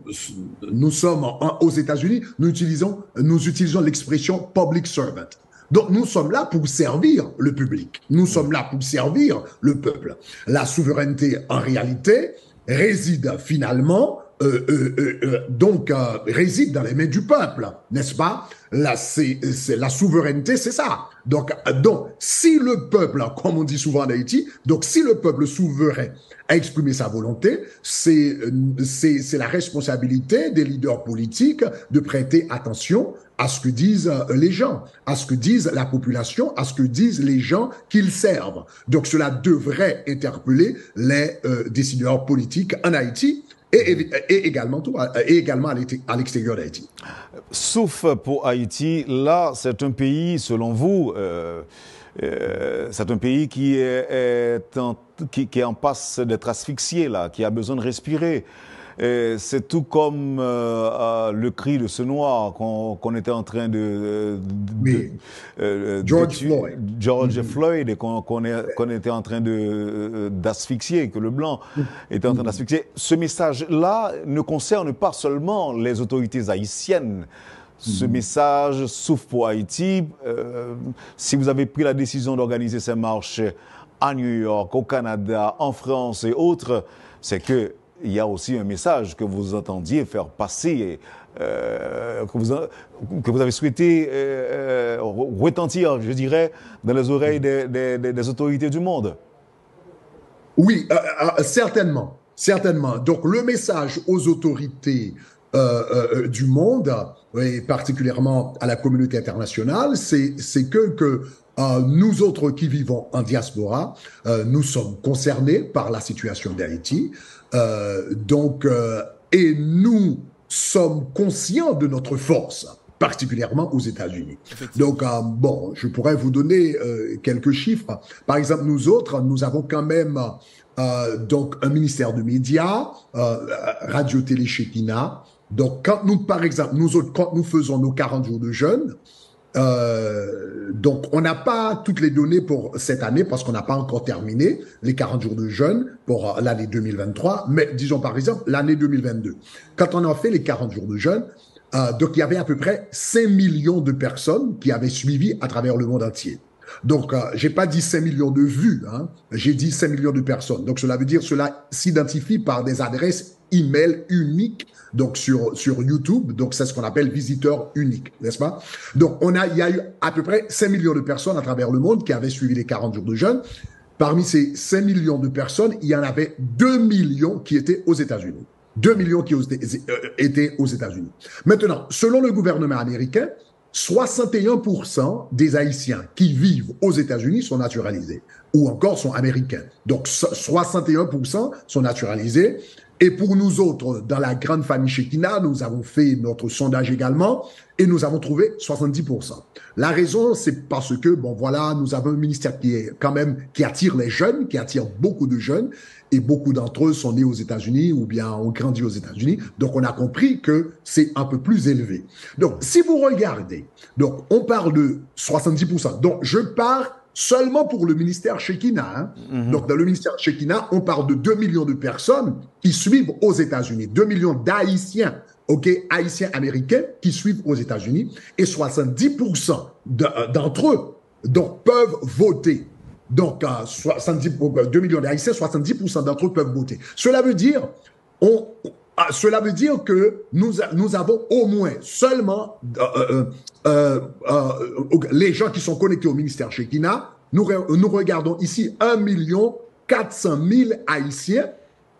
nous sommes aux États-Unis, nous utilisons, nous utilisons l'expression public servant. Donc nous sommes là pour servir le public, nous sommes là pour servir le peuple. La souveraineté, en réalité, réside finalement, euh, euh, euh, euh donc euh, réside dans les mains du peuple, n'est-ce pas la, c'est, la souveraineté, c'est ça. Donc, donc, si le peuple, comme on dit souvent en Haïti, donc si le peuple souverain a exprimé sa volonté, c'est, c'est, la responsabilité des leaders politiques de prêter attention à ce que disent euh, les gens, à ce que disent la population, à ce que disent les gens qu'ils servent. Donc cela devrait interpeller les euh, décideurs politiques en Haïti et, également à l'extérieur d'Haïti. Sauf pour Haïti, là, c'est un pays, selon vous, euh, euh, c'est un pays qui est, en, qui, est en passe d'être asphyxié, là, qui a besoin de respirer c'est tout comme euh, le cri de ce noir qu'on était en train de... Euh, euh, George Floyd. George mm-hmm. Floyd, qu'on était en train d'asphyxier, que le blanc mm-hmm. était en train mm-hmm. d'asphyxier. Ce message-là ne concerne pas seulement les autorités haïtiennes ce message souffre pour Haïti. si vous avez pris la décision d'organiser ces marches à New York, au Canada, en France et autres, c'est que il y a aussi un message que vous entendiez faire passer, euh, que, vous, avez souhaité euh, euh, retentir, je dirais, dans les oreilles des, autorités du monde. Oui, certainement, certainement. Donc le message aux autorités du monde, et particulièrement à la communauté internationale, c'est que, nous autres qui vivons en diaspora, nous sommes concernés par la situation d'Haïti. Euh, donc, euh, et nous sommes conscients de notre force particulièrement aux États-Unis. Donc, euh, bon, je pourrais vous donner quelques chiffres. Par exemple, nous autres, nous avons quand même euh, donc un ministère de médias, Radio-Télé Donc, quand nous, par exemple, nous autres, quand nous faisons nos 40 jours de jeûne, euh, donc, on n'a pas toutes les données pour cette année parce qu'on n'a pas encore terminé les 40 jours de jeûne pour euh, l'année 2023. Mais disons par exemple l'année 2022. Quand on a fait les 40 jours de jeûne, euh, donc il y avait à peu près 5 millions de personnes qui avaient suivi à travers le monde entier. Donc, euh, j'ai pas dit 5 millions de vues, hein. j'ai dit 5 millions de personnes. Donc, cela veut dire cela s'identifie par des adresses email uniques donc sur sur YouTube, donc c'est ce qu'on appelle visiteur unique, n'est-ce pas Donc, on a il y a eu à peu près 5 millions de personnes à travers le monde qui avaient suivi les 40 jours de jeûne. Parmi ces 5 millions de personnes, il y en avait 2 millions qui étaient aux États-Unis. 2 millions qui euh, étaient aux États-Unis. Maintenant, selon le gouvernement américain, 61% des Haïtiens qui vivent aux États-Unis sont naturalisés ou encore sont américains. Donc 61% sont naturalisés. Et pour nous autres, dans la grande famille shekina nous avons fait notre sondage également et nous avons trouvé 70%. La raison, c'est parce que, bon, voilà, nous avons un ministère qui est quand même, qui attire les jeunes, qui attire beaucoup de jeunes et beaucoup d'entre eux sont nés aux États-Unis ou bien ont grandi aux États-Unis. Donc, on a compris que c'est un peu plus élevé. Donc, si vous regardez, donc on parle de 70%. Donc, je pars seulement pour le ministère Shekina. Hein. Mhm. Donc, dans le ministère Shekina, on parle de 2 millions de personnes qui suivent aux États-Unis, 2 millions d'Haïtiens, OK, Haïtiens américains qui suivent aux États-Unis, et 70% euh, d'entre eux donc, peuvent voter. Donc, 70, euh, 2 euh, millions d'Haïtiens, 70% d'entre eux peuvent voter. Cela veut dire, ah, cela veut dire que nous, nous avons au moins seulement euh, les gens qui sont connectés au ministère Chekina. Nous, regardons ici 1 million 400 Haïtiens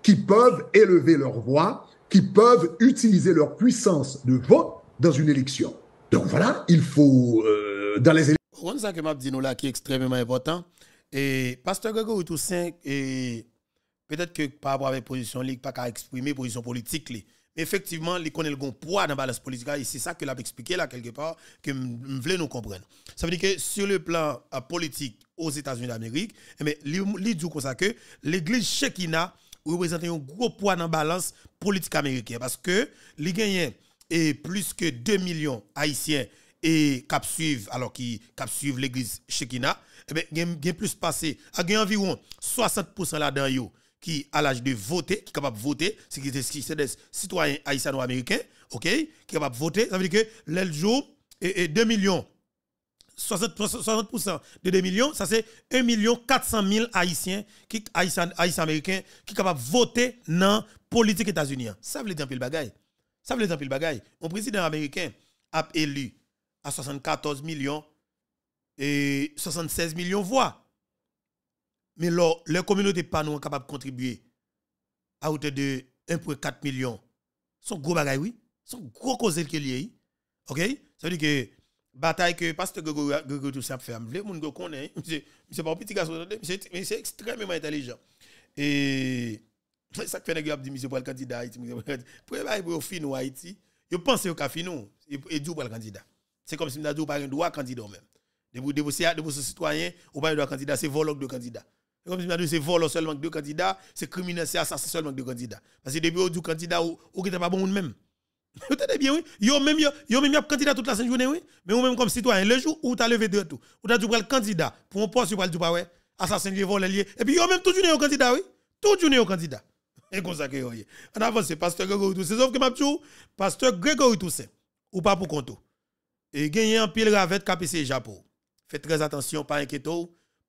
qui peuvent élever leur voix, qui peuvent utiliser leur puissance de vote dans une élection. Donc voilà, il faut, dans les élections... qui est extrêmement important. Et Pasteur Grégory Toussaint, peut-être que par rapport à la position, il n'a pas exprimer position politique. Mais effectivement, il connaît le gros poids dans la balance politique. Et c'est ça que l'a expliqué là, quelque part, que je voulais nous comprendre. Ça veut dire que sur le plan euh, politique aux États-Unis d'Amérique, eh il dit que l'église Shekina représente un gros poids dans la balance politique américaine. Parce que les gagnants et plus que 2 millions haïtiens et cap alors qui l'église Shekina il bien, a plus passé, a environ 60% là-dedans yo qui à l'âge de voter, qui capable de voter, c'est des citoyens ou américains OK, qui capable de voter, ça veut dire que le jour et, 2 millions 60%, de 2 millions, ça c'est 1,4 million 400 haïtiens qui haïtiens américains qui capable de voter dans politique États-Unis. Ça veut dire pile bagaille. Ça veut dire le bagaille. Un président américain a élu à 74 millions et 76 millions de voix. Mais là, les communautés pas nous de contribuer à hauteur de 1,4 million. Son gros bagay, oui. Son gros cause qui est lié. OK? Ça veut dire que bataille que pasteur Grégory ça fait, le monde connaît, c'est pas un petit garçon, c'est extrêmement intelligent. Et c'est ça que fait les dit monsieur pour le candidat pour aller fin fin Haïti, je pense que c'est fin et du pour le candidat. C'est comme si nous n'avons pas un droit candidat même. De vous de vous citoyen, ou pas de candidat, c'est volant de candidat. Comme je c'est volant seulement deux candidats, c'est criminel, c'est assassin seulement deux candidats. Parce que depuis du candidat, ou qui n'est pas bon même. Vous êtes bien, oui. Yo même, yo même, candidat toute la semaine journée, oui. Mais vous même comme citoyen, le jour où tu as levé deux tout, où tu as le candidat, pour un poste, tu du pas ah ouais, assassin, lié, lié. Et puis yo même, tout journée au candidat, oui. Tout journée au candidat. Et comme ça que voyez. En avance, pasteur Grégory Toussaint. Sauf que m'a dit, pasteur Grégory Toussaint, ou pas pour compte. Et gagner un pile ravette KPC Japon. Faites très attention, pas inquiétez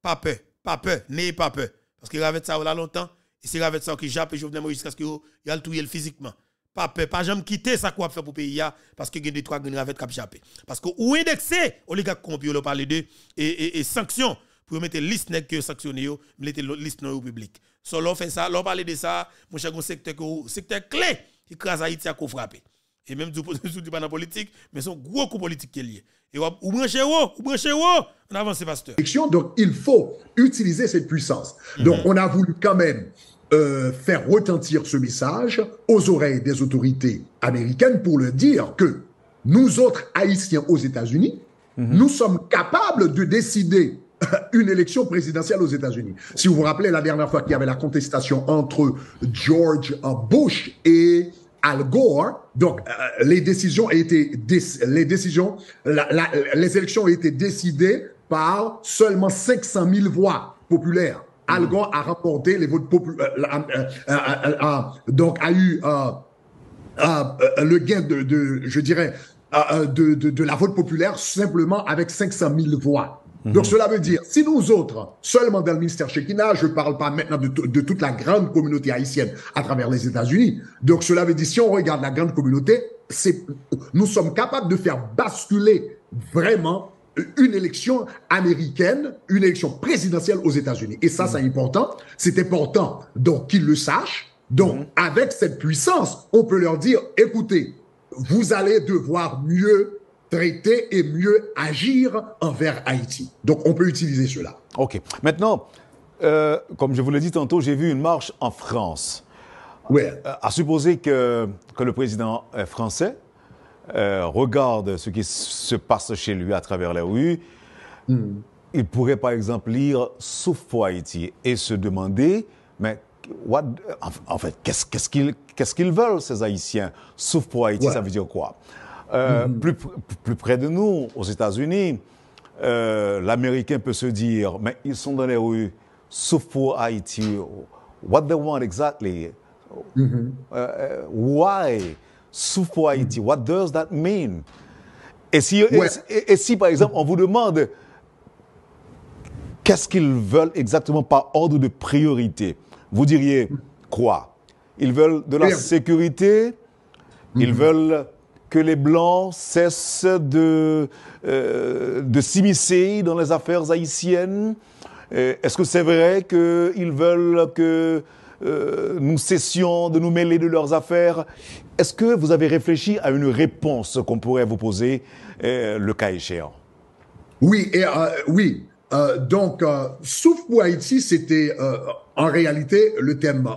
Pas peur, pas peur, n'ayez pas peur. Parce que avait ça là longtemps, et c'est Ravette ça qui jappe et Jovenel Moïse jusqu'à ce qu'il y le touiller physiquement. Pas peur, pas jamais quitter ça quoi faire pour pays parce que y a des trois grandes Ravette qui jappe Parce que ou indexé, oligarque corrompu, on parle de, et, et, sanctions pour mettre liste nèg que sanctionné yo mettez liste non public so l'on fait ça l'on parler de ça mon cher secteur que secteur clé qui crase Haïti quoi frapper. et même du du pas politique mais son gros coup politique qui est lié et ou ou on avance, pasteur. Donc, il faut utiliser cette puissance. Mhm. Donc, on a voulu quand même euh, faire retentir ce message aux oreilles des autorités américaines pour leur dire que nous autres Haïtiens aux États-Unis, mhm. nous sommes capables de décider une élection présidentielle aux États-Unis. Si vous vous rappelez, la dernière fois qu'il y avait la contestation entre George Bush et Al Gore. Donc, euh, les décisions étaient, les décisions, les élections ont été décidées par seulement 500 000 voix populaires. Al Gore a rapporté les votes populaires, euh, euh, donc a eu le gain de, je dirais, de, de, la vote populaire simplement avec 500 000 voix. Mhm. Donc cela veut dire, si nous autres, seulement dans le ministère Shekinah, je ne parle pas maintenant de, toute la grande communauté haïtienne à travers les États-Unis, donc cela veut dire, si on regarde la grande communauté, c'est nous sommes capables de faire basculer vraiment une élection américaine, une élection présidentielle aux États-Unis. Et ça, c'est mhm. important. C'est important, donc, qu'ils le sachent. Donc, mhm. avec cette puissance, on peut leur dire, écoutez, vous allez devoir mieux traiter et mieux agir envers Haïti. Donc on peut utiliser cela. OK. Maintenant, euh, comme je vous l'ai dit tantôt, j'ai vu une marche en France. Oui. Euh, à supposer que, le président euh, français regarde ce qui se passe chez lui à travers les rue, hmm. il pourrait par exemple lire Sauf pour Haïti et se demander, mais what, en, fait, qu'est-ce qu'ils veulent ces Haïtiens Sauf pour Haïti, ça veut dire quoi euh, mhm. plus, plus, près de nous, aux États-Unis, euh, l'Américain peut se dire, mais ils sont dans les rues, sauf pour Haïti. What they want exactly? Mhm. Euh, why? Sauf pour Haïti. Mhm. What does that mean? Et si, et, si par exemple, on vous demande qu'est-ce qu'ils veulent exactement par ordre de priorité, vous diriez quoi? Ils veulent de la sécurité, ils veulent que les Blancs cessent de, euh, de s'immiscer dans les affaires haïtiennes euh, Est-ce que c'est vrai qu'ils veulent que euh, nous cessions de nous mêler de leurs affaires Est-ce que vous avez réfléchi à une réponse qu'on pourrait vous poser le cas échéant Oui, et, oui. donc, sauf pour Haïti, c'était en réalité le thème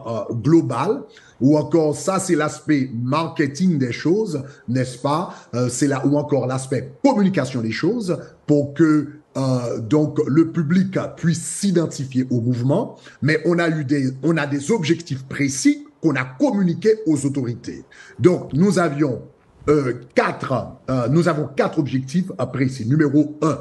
global ou encore, ça, c'est l'aspect marketing des choses, n'est-ce pas euh, C'est là ou encore l'aspect communication des choses pour que euh, donc le public puisse s'identifier au mouvement. Mais on a eu des, on a des objectifs précis qu'on a communiqués aux autorités. Donc, nous avions euh, quatre, nous avons quatre objectifs précis. Numéro un,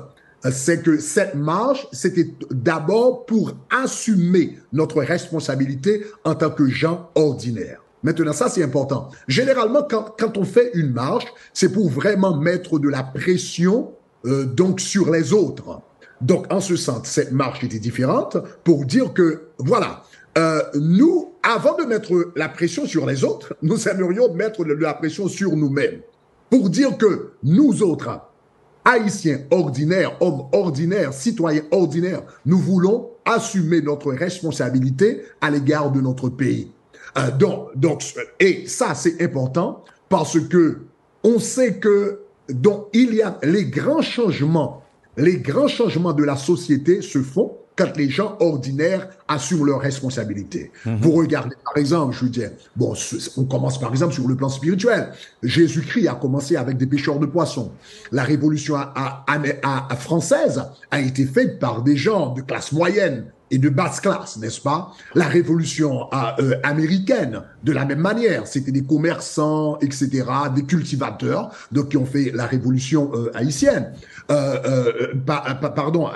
c'est que cette marche, c'était d'abord pour assumer notre responsabilité en tant que gens ordinaires. Maintenant, ça c'est important. Généralement, quand, on fait une marche, c'est pour vraiment mettre de la pression euh, donc sur les autres. Donc, en ce sens, cette marche était différente pour dire que voilà, euh, nous, avant de mettre la pression sur les autres, nous aimerions mettre de la pression sur nous-mêmes pour dire que nous autres, haïtiens ordinaires, hommes ordinaires, citoyens ordinaires, nous voulons assumer notre responsabilité à l'égard de notre pays. Euh, donc, et ça, c'est important parce que on sait que donc, il y a les grands changements, les grands changements de la société se font quand les gens ordinaires assument leurs responsabilités. Mhm. Vous regardez, par exemple, je veux dire, bon, on commence par exemple sur le plan spirituel. Jésus-Christ a commencé avec des pêcheurs de poissons. La révolution française a été faite par des gens de classe moyenne, et de basse classe, n'est-ce pas La révolution euh, euh, américaine, de la même manière, c'était des commerçants, etc., des cultivateurs, donc qui ont fait la révolution euh, haïtienne, euh, pardon,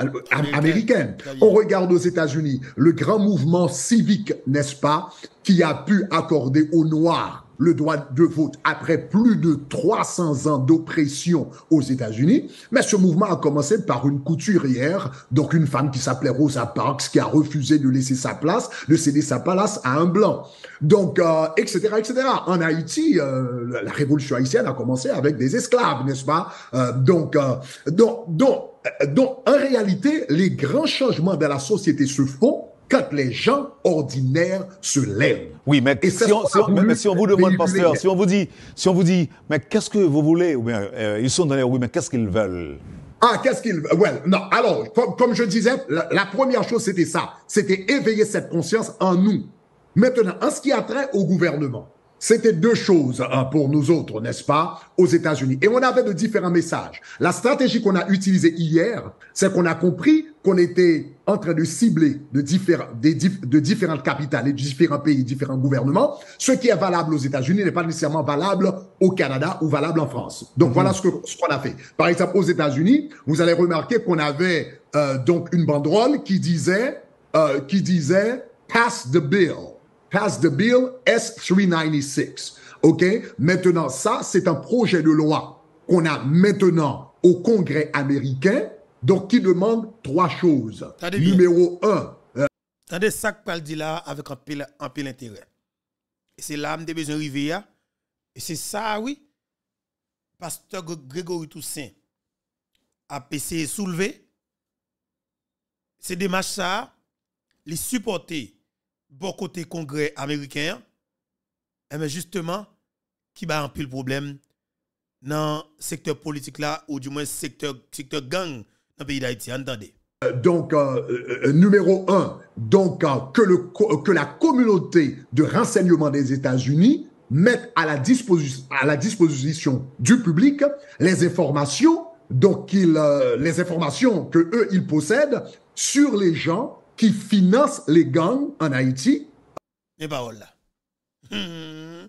américaine. On regarde aux États-Unis le grand mouvement civique, n'est-ce pas, qui a pu accorder aux Noirs le droit de vote après plus de 300 ans d'oppression aux États-Unis. Mais ce mouvement a commencé par une couturière, donc une femme qui s'appelait Rosa Parks, qui a refusé de laisser sa place, de céder sa place à un blanc. Donc, etc., euh, etc. En Haïti, euh, la révolution haïtienne a commencé avec des esclaves, n'est-ce pas euh, Donc, donc, donc, donc, en réalité, les grands changements dans la société se font quand les gens ordinaires se lèvent. Oui, mais, si, on, si, on, vous demande, pasteur, si on vous dit, si on vous dit, mais qu'est-ce que vous voulez Ou euh, ils sont dans les rues, mais qu'est-ce qu'ils veulent ah, qu'est-ce qu'ils well, non. Alors, comme, je disais, la, première chose, c'était ça. C'était éveiller cette conscience en nous. Maintenant, en ce qui a trait au gouvernement, c'était deux choses hein, pour nous autres, n'est-ce pas, aux États-Unis. Et on avait de différents messages. La stratégie qu'on a utilisée hier, c'est qu'on a compris qu'on était en train de cibler de, différents, de différentes capitales et différents pays, différents gouvernements. Ce qui est valable aux États-Unis n'est pas nécessairement valable au Canada ou valable en France. Donc voilà ce qu'on a fait. Par exemple, aux États-Unis, vous allez remarquer qu'on avait euh, donc une banderole qui disait, euh, qui disait Pass the bill. Pass the bill S396. OK? Maintenant, ça, c'est un projet de loi qu'on a maintenant au Congrès américain donc, qui demande trois choses. Numéro un. Hein. Tandis ça que dit là avec un pile, un intérêt. Et c'est là des besoins besoin hein. Et c'est ça, oui. Pasteur Grégory Toussaint a soulevé. C'est des ça, les supporter bon côté congrès américain. mais eh ben, justement, qui va remplir le problème dans le secteur politique là, ou du moins secteur, secteur gang pays d'Haïti. Donc, euh, euh, numéro un, donc, euh, que, le, que la communauté de renseignement des États-Unis mette à la, à la disposition du public les informations, donc il, les informations que eux, ils possèdent sur les gens qui financent les gangs en Haïti. Et paroles là. Hum.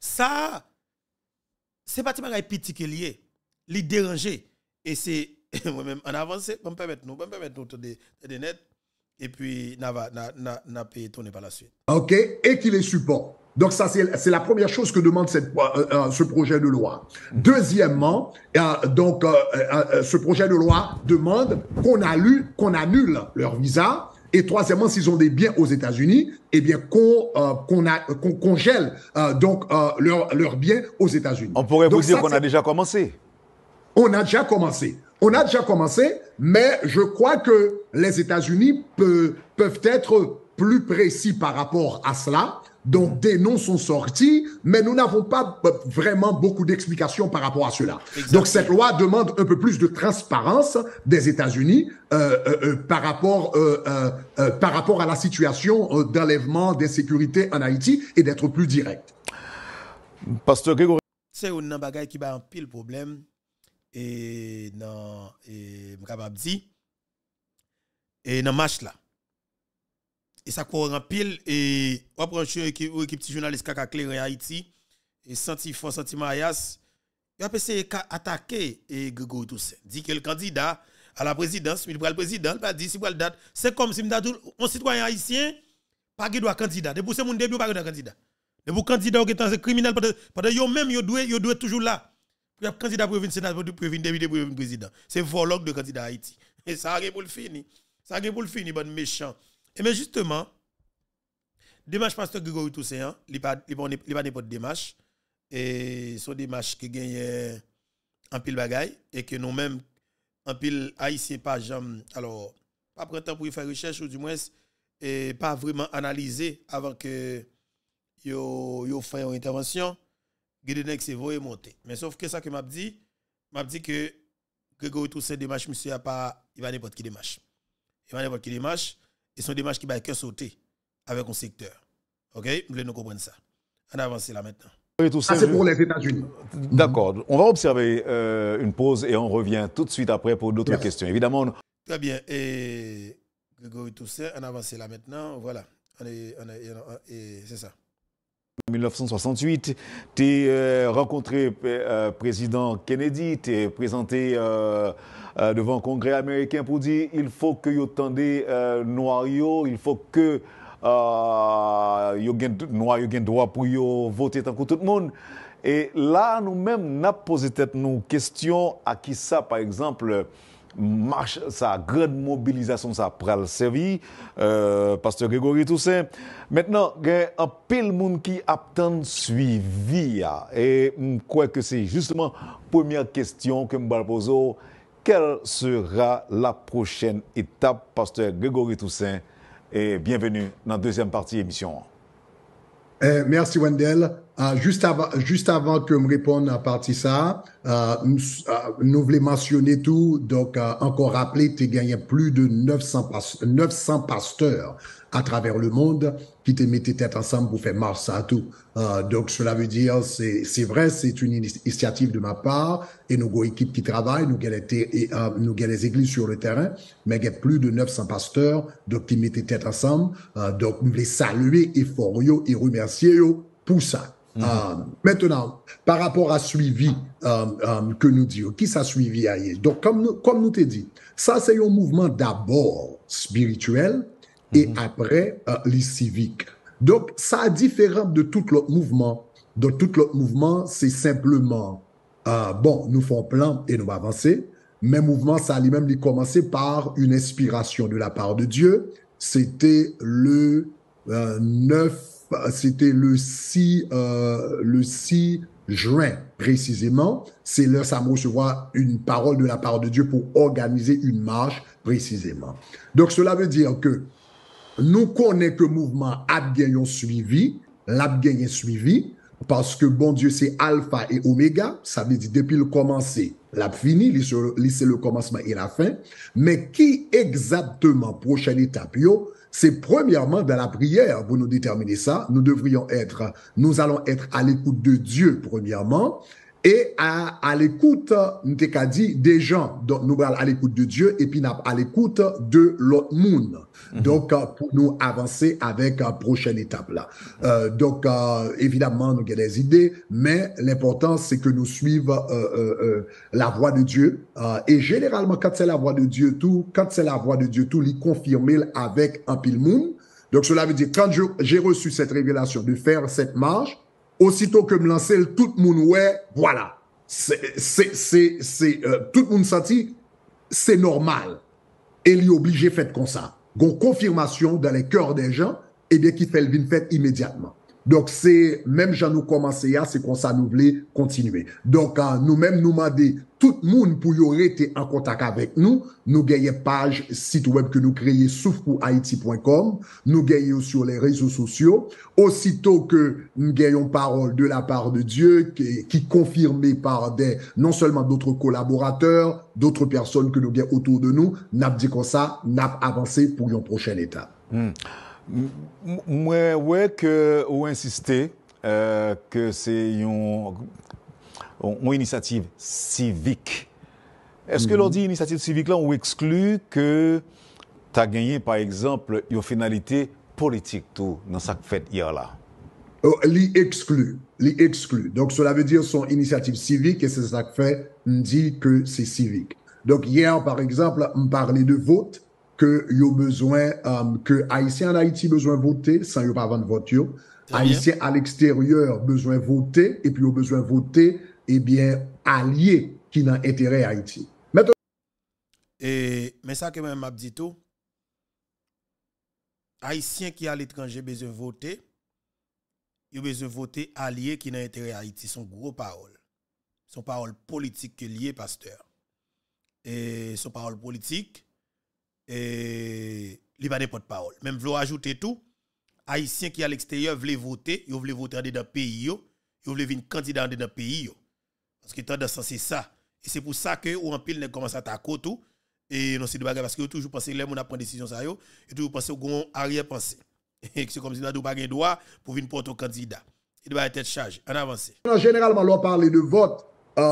Ça, c'est pas petit qui lié, les déranger. Et c'est même on avance, pour me permettre nous, on permettre nous des net, et puis, n'a pas payé tourner par la suite. OK, et qui les support. Donc ça, c'est la première chose que demande cette, euh, euh, ce projet de loi. Deuxièmement, euh, donc ce projet de loi demande qu'on annule, qu'on annule leur visa. Et troisièmement, s'ils ont des biens aux États-Unis, eh bien qu'on qu'on congèle donc leurs leur biens aux États-unis. On pourrait vous dire qu'on a déjà commencé. On a déjà commencé. On a déjà commencé, mais je crois que les États-Unis peuvent être plus précis par rapport à cela. Donc des noms sont sortis, mais nous n'avons pas vraiment beaucoup d'explications par rapport à cela. Donc cette loi demande un peu plus de transparence des États-Unis euh, euh, euh, par rapport par rapport à la situation d'enlèvement des sécurités en Haïti et d'être plus direct. C'est un bagage qui va en pile problème et dans et capable et dans match et ça court en pile et on prend ou équipe de journalistes qui a clairé en Haïti et senti fort senti Marias il a essayé attaquer et Grégory Toussaint dit que le candidat à la présidence il prend le président il va dit si date c'est comme si un citoyen haïtien pas qui doit candidat depuis ce monde début pas doit candidat depuis candidat qui est un criminel parce que même il doit toujours là candidat pour venir sénateur, pour venir député, pour venir président. C'est vologue de candidat Haïti. Et ça arrive pour le finir. Ça arrive pour le finir, bon méchant. Et mais justement, démarche pasteur Grégory Toussaint, hein, il n'y a pas de démarche. Et son démarche qui gagne euh, en pile bagaille et que nous-mêmes, en pile haïtien, pas jamais. Alors, pas prendre temps pour faire recherche ou du moins, et pas vraiment analyser avant que yo, yo une intervention c'est et monter. Mais sauf que ça que m'a dit, m'a dit que Grégory Toussaint démarche, monsieur, a pas, il va n'importe qui démarche. Il va n'importe qui démarche, et des démarche qui va que sauter avec un secteur. OK? Vous voulez nous comprendre ça. On avance là maintenant. Ça, c'est pour les États-Unis. D'accord. On va observer euh, une pause et on revient tout de suite après pour d'autres questions. Évidemment. Très bien. Et Grégory Toussaint, on avance là maintenant. Voilà. On est, on est, c'est ça. 1968, tu euh, rencontré euh, président Kennedy, tu es présenté euh, devant le Congrès américain pour dire il faut que vous tendez Noirio, il faut que Noirio ait droit pour voter tant que tout le monde. Et là, nous-mêmes, nous avons posé nos questions à qui ça, par exemple, marche sa grande mobilisation ça pral servi, euh, pasteur Grégory Toussaint. Maintenant, il y a un pile monde qui attend suivi. Et je crois que c'est justement première question que je poser. Quelle sera la prochaine étape, pasteur Grégory Toussaint? Et bienvenue dans la deuxième partie de l'émission. Eh, merci Wendell. Ah, juste, avant, juste avant que me réponde à partie ça, euh, euh, nous voulons mentionner tout. Donc, euh, encore rappeler, tu gagné plus de 900, pasteurs à travers le monde qui te mettaient tête ensemble pour faire marche à tout. donc, cela veut dire, c'est vrai, c'est une initiative de ma part et nos équipes qui travaillent, nous avons et, nous les églises sur le terrain, mais il y a plus de 900 pasteurs donc, qui mettaient tête ensemble. donc, nous voulons saluer et et remercier pour ça. Euh, mm-hmm. maintenant, par rapport à suivi euh, euh que nous disons, qui ça suivi ailleurs Donc, comme nous, comme nous te dit, ça c'est un mouvement d'abord spirituel et mm-hmm. après euh, les civiques. Donc, ça différent de tout l'autre mouvement. Donc, tout l'autre mouvement, c'est simplement, bon, nous font plan et nous avancer. Mais mouvement, ça lui-même, lui commencer par une inspiration de la part de Dieu. C'était le 9 bah, c'était le 6, euh, le 6 juin précisément. C'est là ça recevoir une parole de la part de Dieu pour organiser une marche précisément. Donc cela veut dire que nous connaissons que mouvement a suivi, l'a suivi, parce que bon Dieu, c'est alpha et oméga, ça veut dire depuis le commencé, la fini, c'est le commencement et la fin. Mais qui exactement prochaine étape, yo, c'est premièrement dans la prière, vous nous déterminez ça, nous devrions être, nous allons être à l'écoute de Dieu, premièrement, et à, à l'écoute, nous qu'à dit des gens, donc nous allons à l'écoute de Dieu et puis à l'écoute de l'autre monde. Mhm. Donc, euh, pour nous avancer avec la euh, prochaine étape là. euh, donc, euh, évidemment, nous avons des idées, mais l'important, c'est que nous suivons euh, euh la voix de Dieu. et généralement, quand c'est la voix de Dieu, tout, quand c'est la voix de Dieu, tout, l'y confirmer avec un pile monde. Donc, cela veut dire, quand j'ai reçu cette révélation de faire cette marche, Osito ke m lan sel, tout moun wè, wala, tout moun sati, se normal, e li oblije fèt kon sa. Gon konfirmasyon dan eh le kèr den jan, ebyen ki fèl vin fèt imediatman. Donc, c'est, même j'en nous commencé à, c'est qu'on ça nous continuer. Donc, euh, nous-mêmes, nous demander tout le monde pour y aurait été en contact avec nous. Nous gagnons page, site web que nous créons haïti.com Nous gagnons sur les réseaux sociaux. Aussitôt que nous gagnons parole de la part de Dieu, qui, est confirmée par des, non seulement d'autres collaborateurs, d'autres personnes que nous gagnons autour de nous, n'a dit comme ça, n'a avancé pour une prochaine étape. Hmm mais ouais que ou insister euh, que c'est une initiative civique. Est-ce que mhm. l'on dit initiative civique là on exclut que tu as gagné par exemple une finalité politique tout dans ça que fait hier là. Oh, Il exclut, les exclut. Donc cela veut dire son initiative civique et ce que fait On dit que c'est civique. Donc hier par exemple on parlait de vote ke yo bezwen, ke euh, Haitien an Haiti bezwen vote, san yo pa van vote yo, Haitien an eksteryor bezwen vote, epi yo bezwen vote, ebyen eh alye ki nan etere Haiti. Meton. E, mensak e mwen mabdito, Haitien ki an etreanje bezwen vote, yo bezwen vote alye ki nan etere Haiti. Son gro parol. Son parol politik ke liye, pasteur. E, son parol politik, et il pas de parole Même vouloir ajouter tout, haïtiens qui à l'extérieur veulent voter, ils veulent voter dans le pays, ils veulent venir candidat dans le pays. Parce que tendance c'est ça. Et c'est pour ça que ou en pile commence à taco tout et non c'est de bagarre parce que toujours pensé les gens prend décision ça yo, et toujours pensé n'ont arrière-pensée. Et c'est comme si n'a pas droit pour venir porter candidat. Il doit bah, être chargé. En avance. Généralement, l'on parle de vote, il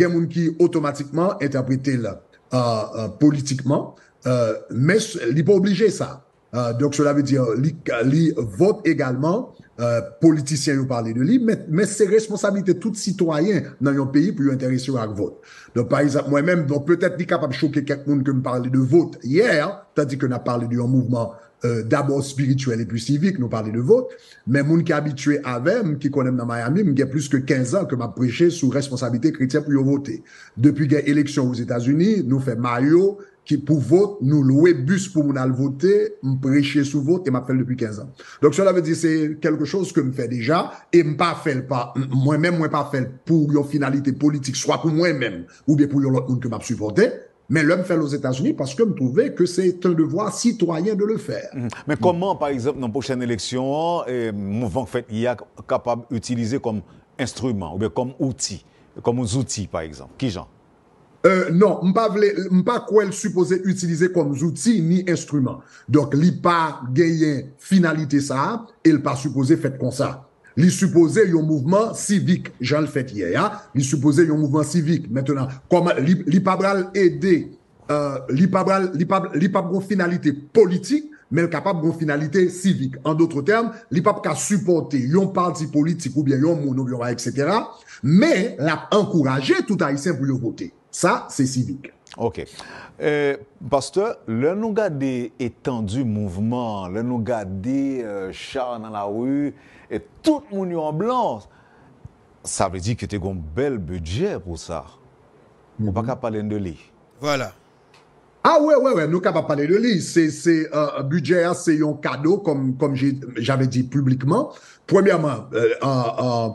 y a qui automatiquement interprété là, euh, euh, politiquement. Euh, mais il n'est pas obligé ça. Euh, donc cela veut dire qu'ils vote également euh, politicien parlent parler de lui, mais, c'est responsabilité de tout citoyen dans un pays pour intéresser à vote. Donc par exemple, moi-même, donc peut-être ni capable de choquer quelqu'un que me parler de vote hier, tandis qu'on a parlé d'un mouvement euh, d'abord spirituel et puis civique, nous parler de vote, mais moun qui habitué avec, qui connaît dans Miami, il y plus que 15 ans que m'a prêché sous responsabilité chrétienne pour voter. Depuis l'élection aux États-Unis, nous fait maillot qui pour vote, nous louer bus pour nous voter, me prêcher sous vote et m'appelle fait depuis 15 ans. Donc cela veut dire c'est quelque chose que me fait déjà et me pas fait pas moi-même moi pas fait pour une finalité politique soit pour moi-même ou bien pour l'autre monde que m'a supporté. Mais l'homme fait aux États-Unis parce que me trouvais que c'est un devoir citoyen de le faire. Mmh. Mais comment, par exemple, dans la prochaine élection, le mouvement fait a capable d'utiliser comme instrument ou bien comme outil, comme outil, par exemple Qui, Jean euh, non, ne vle, pas quoi elle supposait utiliser comme outil ni instrument. Donc, li pas gagné finalité ça, et le pas supposé fait comme ça. Li supposé un mouvement civique, j'en le fait hier, hein? li supposé un mouvement civique. Maintenant, Comme li, pas bral aider, euh, li pas bral, finalité politique, mais capable termes, finalité civique en d'autres termes li pap ka supporter un parti politique ou bien yon moun etc. Mais la encouragé tout haïtien pour voter. voter. Ça, c'est civique. OK. Euh, pasteur, le nous garder étendu mouvement, le nous garder chars euh, char dans la rue, et tout le monde en blanc, ça veut dire que tu as un bel budget pour ça. On ne mhm. peut pas parler de lui. Voilà. Ah ouais, ouais, ouais, nous pas parler de lui. C'est, euh, un budget, hein, c'est un cadeau, comme, comme j'avais dit publiquement. Premièrement, un,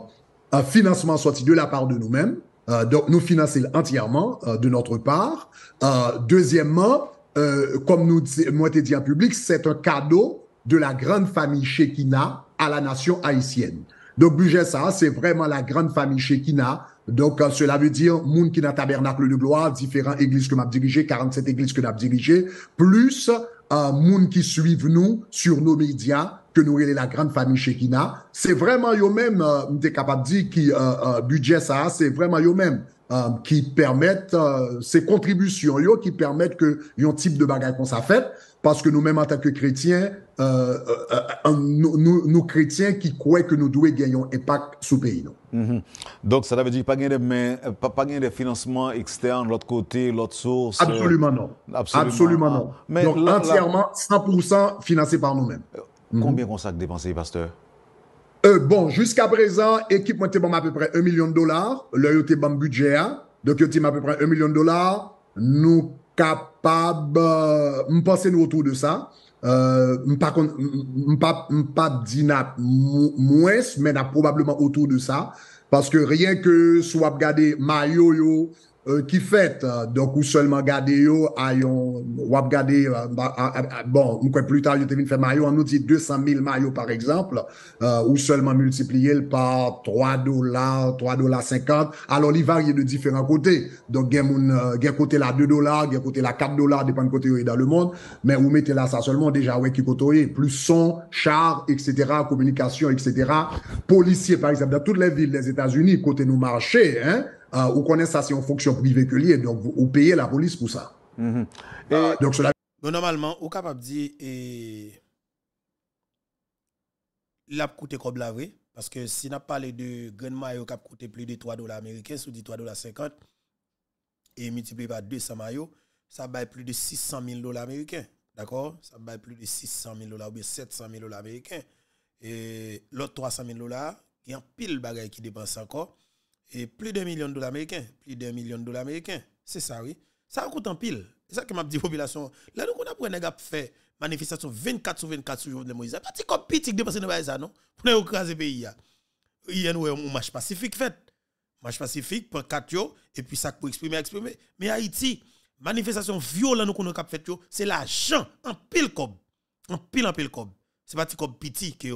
un financement sorti de la part de nous-mêmes. Euh, donc, nous financer entièrement euh, de notre part. Euh, deuxièmement, comme nous moi dit en public, c'est un cadeau de la grande famille Shekina à la nation haïtienne. Donc, budget ça, c'est vraiment la grande famille Shekina. Donc, cela veut dire, moun qui n'a tabernacle de gloire, différentes églises que m'a dirigé, 47 églises que m'a dirigé, plus euh, moun qui suivent nous sur nos médias, que nous la grande famille Shekina, c'est vraiment eux-mêmes, des euh, capable de dire, qui, euh, euh, budget ça, c'est vraiment eux-mêmes. qui permettent ces contributions yo, qui permettent que un type de bagages qu'on ça fait parce que nous-mêmes en tant que chrétiens nous, chrétiens qui croient que nous devons gagner un impact sur le pays mhm. donc ça veut dire pas gagner mais pas, de gagner financements externes l'autre côté l'autre source absolument non absolument, non mais donc entièrement 100% financé par nous-mêmes Mhm. Combien on sac dépensé, pasteur? Euh, bon, jusqu'à présent, l'équipe était à peu près 1 million de dollars. Leur était bon budget. Hein. Donc, était à peu près 1 million de dollars. Nous capables, de euh, penser autour de ça. Euh, pas pas pas moins mais probablement autour de ça parce que rien que soit regarder yo euh, qui fait euh, donc ou seulement garder yo ayon yon, euh, bon, mwen kwen pluta yo te vin fè mayo, nous dit par exemple, euh, ou seulement multiplier le par 3 dollars, 3 dollars 50, alors il varie de différents côtés donc y là un côté la 2 dollars un côté la 4 du côté où il est dans le monde mais vous mettez là ça seulement déjà ouais qui koto plus son, char, etc, communication, etc, policiers par exemple, dans toutes les villes des états unis côté nous marchés, hein euh, ou connaissez ça, c'est une fonction privée que liée, donc vous, payez la police pour ça. Mhm. Euh, donc normalement, vous capable de dire, et... l'a coûte comme la vraie, parce que si n'a parlé de Grand Mayo qui a coûté plus de 3 dollars américains, sous 3 dollars 50, et multiplié par 200 maillots, ça va plus de 600 000 dollars américains. D'accord Ça va plus de 600 000 dollars ou 700 000 dollars américains. Et l'autre 300 000 dollars, il y a un pile de bagaille qui dépense encore et plus d'un million de dollars américains. Plus d'un million de dollars américains. C'est ça, oui. Ça coûte en pile. C'est ça que m'a dit la population. Là, nous, on a pour un fait manifestation 24 sur 24 sur le jour de Moïse. Pas comme petit de passer dans ça, non? Pour nous écraser le pays. Il y a un match pacifique fait. Match pacifique pour 4 et puis ça pour exprimer, exprimer. Mais Haïti, manifestation violente a fait, c'est l'argent en pile comme. En pile en pile comme. C'est pas comme petit que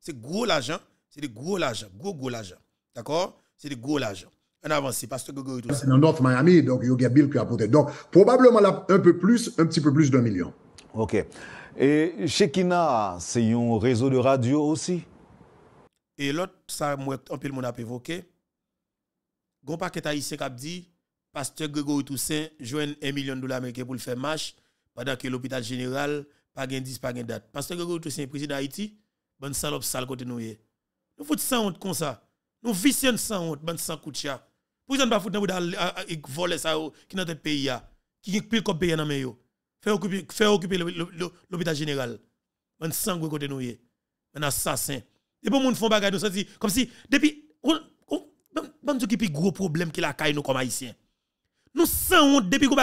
C'est gros l'argent, c'est de gros l'argent, gros gros l'argent. D'accord? c'est de gros l'argent. On avance, pasteur que Grégory C'est dans North Miami, donc il y a Bill qui a apporté. Donc probablement là, un peu plus, un petit peu plus d'un million. OK. Et Shekina, c'est un réseau de radio aussi? Et l'autre, ça, moi, un peu le monde a évoqué. Gon paquet haïtien qui a dit, pasteur Grégory Toussaint joigne 1 million de dollars américains pour le faire marche, pendant que l'hôpital général, pas de 10, pas gain date. Pasteur Grégory Toussaint, président d'Haïti, bonne salope sale côté nous. Nous faut ça comme ça. Nous vissons sans honte, sans couture. Pour ça, nous ne pouvons pas foutre euh, euh, voler ça oh, qui dans de pays, qui est plus comme pays dans le pays. occuper, occuper l'hôpital général. Ban sans quoi côté nous Un assassin. Et pour moun font bagay nous, comme si, depuis, on, on, ban qui plus gros problème qui la caille nous comme haïtiens. Nous sans honte, depuis qu'on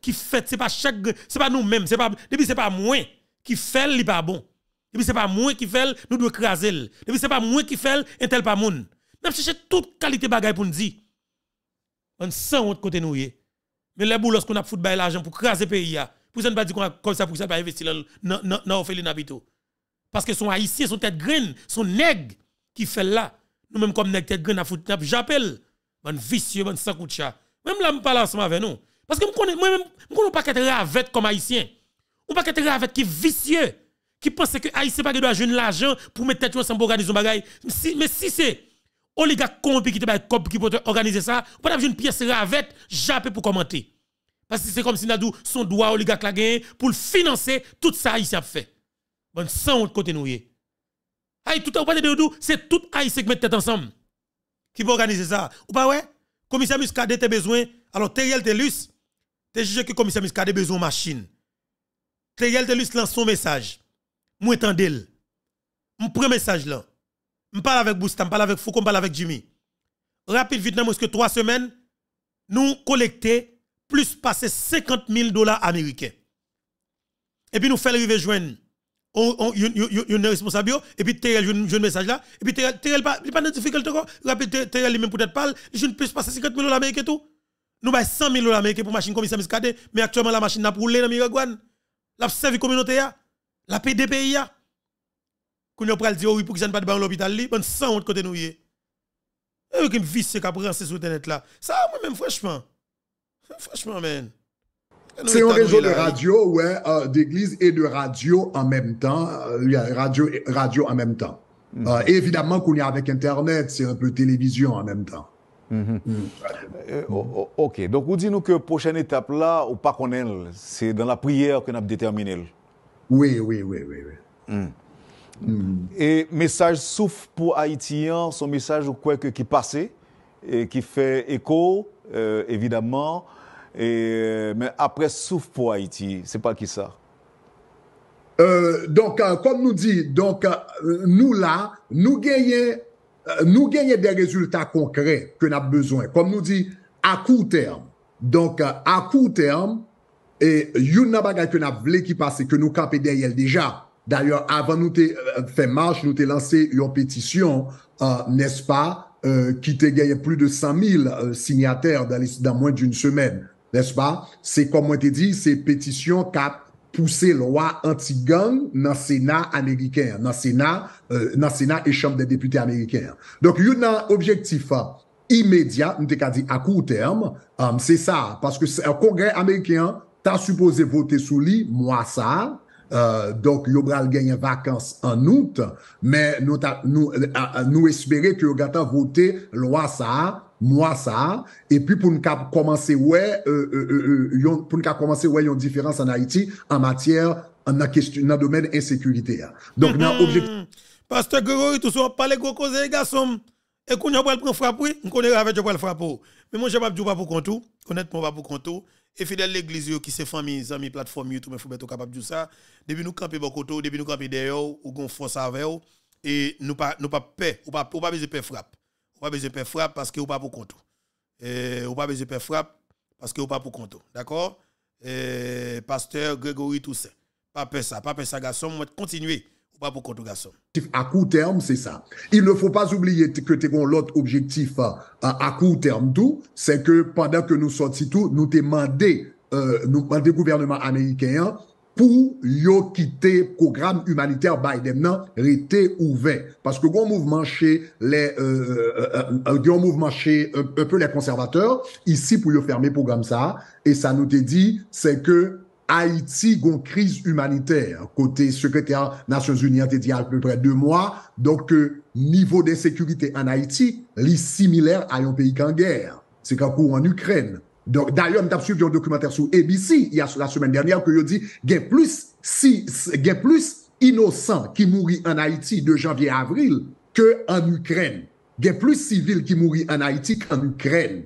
qui, fait, c'est pas chaque, c'est pas nous-mêmes, c'est pas, depuis c'est pas moi qui fait, il pas bon. Depuis c'est pas moi qui fait, nous devons craser. Depuis c'est pas moi qui fait, un tel pas moun. Nous cherché toute qualité bagaille pour nous dire. On sent autre côté nous. Mais les boulots qu'on a foutu l'argent pour craser le pays, pour ça ne pas dire qu'on a comme ça, pour ça, pas investir dans Ophélie Nabito. Parce que son haïtien, son tête graine, son nègres qui fait là. Nous-mêmes, comme nèg tête graine, à foutu, j'appelle. Bon vicieux, bon sans coup Même là, je parle ensemble avec nous. Parce que moi-même, moi ne connais pas qu'être ravette comme haïtien. Ou pas qu'être ravette qui vicieux, qui pense que haïtien pas doit de l'argent pour mettre tête ensemble pour organiser un bagage. mais si c'est oligarque corrompu qui cop qui peut organiser ça, pour pas une pièce ravette, j'appelle pour commenter. Parce que c'est comme si Nadou, son droit oligarque la gagné pour financer tout ça ici a fait. Bon, sans autre côté nous Aïe, tout à l'heure, de c'est tout Haïti qui met tête ensemble. Qui peut organiser ça. Ou pas, ouais? Commissaire Muscadet, a besoin. Alors, Teriel Telus, t'es jugé que commissaire Muscadet besoin machine. Teriel Telus lance son message. Moi, Je Mon premier message là. Je parle avec Boustam, je parle avec Foucault, je parle avec Jimmy. Rapide, vite, dans que trois semaines, nous collectons plus passer 50 000 dollars américains. Et puis nous faisons arriver a une responsable, et puis Terrell joue un message là, et puis Terrell a pas de difficulté rapide Terrell lui-même peut-être parle, je ne plus passer 50 000 dollars américains tout. Nous avons 100 000 dollars américains pour machine commissaire mais actuellement la machine n'a pas roulé dans Miragouane. La service communauté, la PDPI. Quand on le dire oui pour que ça ne pas dans l'hôpital il ben sans autre côté nous y Et qui me c'est qu'a sur internet là. Ça moi même franchement. Franchement man. C'est un réseau de radio, ouais, euh, d'église et de radio en même temps. Euh, radio, radio en même temps. Mm -hmm. euh, et évidemment qu'on est avec Internet, c'est un peu télévision en même temps. -hmm. ok, donc vous dites-nous que la prochaine étape là, ou pas qu'on c'est dans la prière qu'on a déterminé. Oui, oui, oui, oui. oui. Mhm. E mesaj souf pou Aitiyan, son mesaj ou kwek ki pase, e ki fe eko e, evidaman, e, men apre souf pou Aitiyan, se pa ki sa? Euh, donk kon euh, nou di, donk euh, nou la, nou genye de rezultat konkre, kon ap bezwen. Kon nou di, akou term, donk akou term, yon nan bagay kon ap vle ki pase, kon nou kape deyel deja. D'ailleurs, avant nous te euh, fait marche, nous t'ai lancé une pétition, euh, n'est-ce pas, euh, qui t'a gagné plus de 100 000 signataires dans, moins d'une semaine, n'est-ce pas? C'est comme on t'a dit, c'est pétition cap poussé loi anti-gang dans le Sénat américain, dans le Sénat, dans Sénat et Chambre des députés américains. Donc, il y a un objectif hein, immédiat, nous qu'à dit à court terme, c'est ça, parce que un congrès américain, t'as supposé voter sous lui, moi ça, euh, donc, yo bral gagner vacances en août, mais nous, espérons euh, euh, nous espérer que yo gata voter loi ça, moi ça, et puis pour nous commencer, ouais, euh, euh, une différence en Haïti en matière, en question, dans domaine insécurité. Hein. Donc, mhm. objectif. Pasteur Grégory, tout ça, parle gros cause, les Et qu'on pas le frappe, on connaît avec frappe. Mais moi, je ne pas pas pour honnêtement, pas pour et fidèle l'église qui se famille, amis, plateforme YouTube, il faut être capable de ça. Depuis nous camper Bokoto, depuis nous camper d'ailleurs ou gon force avec et nous pas nous pas paix, ou pas ou pas besoin de frappe. Ou pas besoin de frappe parce que ou pas pour compte. Et eh, ou pas besoin de frappe parce que ou pas pour compte. D'accord? Eh, pasteur Grégory Toussaint. Pas peur ça, pas peur ça garçon, on va continuer pour À court terme, c'est ça. Il ne faut pas oublier que tu l'autre objectif euh, à court terme tout, c'est que pendant que nous sommes tout, nous demandons euh, nous gouvernement américain pour yo quitter programme humanitaire Biden maintenant rester ouvert parce que grand mouvement chez les euh, euh, mouvement chez un, peu les conservateurs ici pour yo fermer programme ça et ça nous dit c'est que Haiti gwen kriz humaniter, kote sekreter nationz uniyan te di alpe pre euh, de mwa, donk ke nivou de sekurite an Haiti li similer a yon peyi kan gèr. Se kan kou an Ukraine. Donk dayon tap suiv yon dokumenter sou ABC yon semen dernyan ke yo di, gen plus inosant ki mouri an Haiti de janvye avril ke an Ukraine. a plus civils qui mourent en Haïti qu'en Ukraine,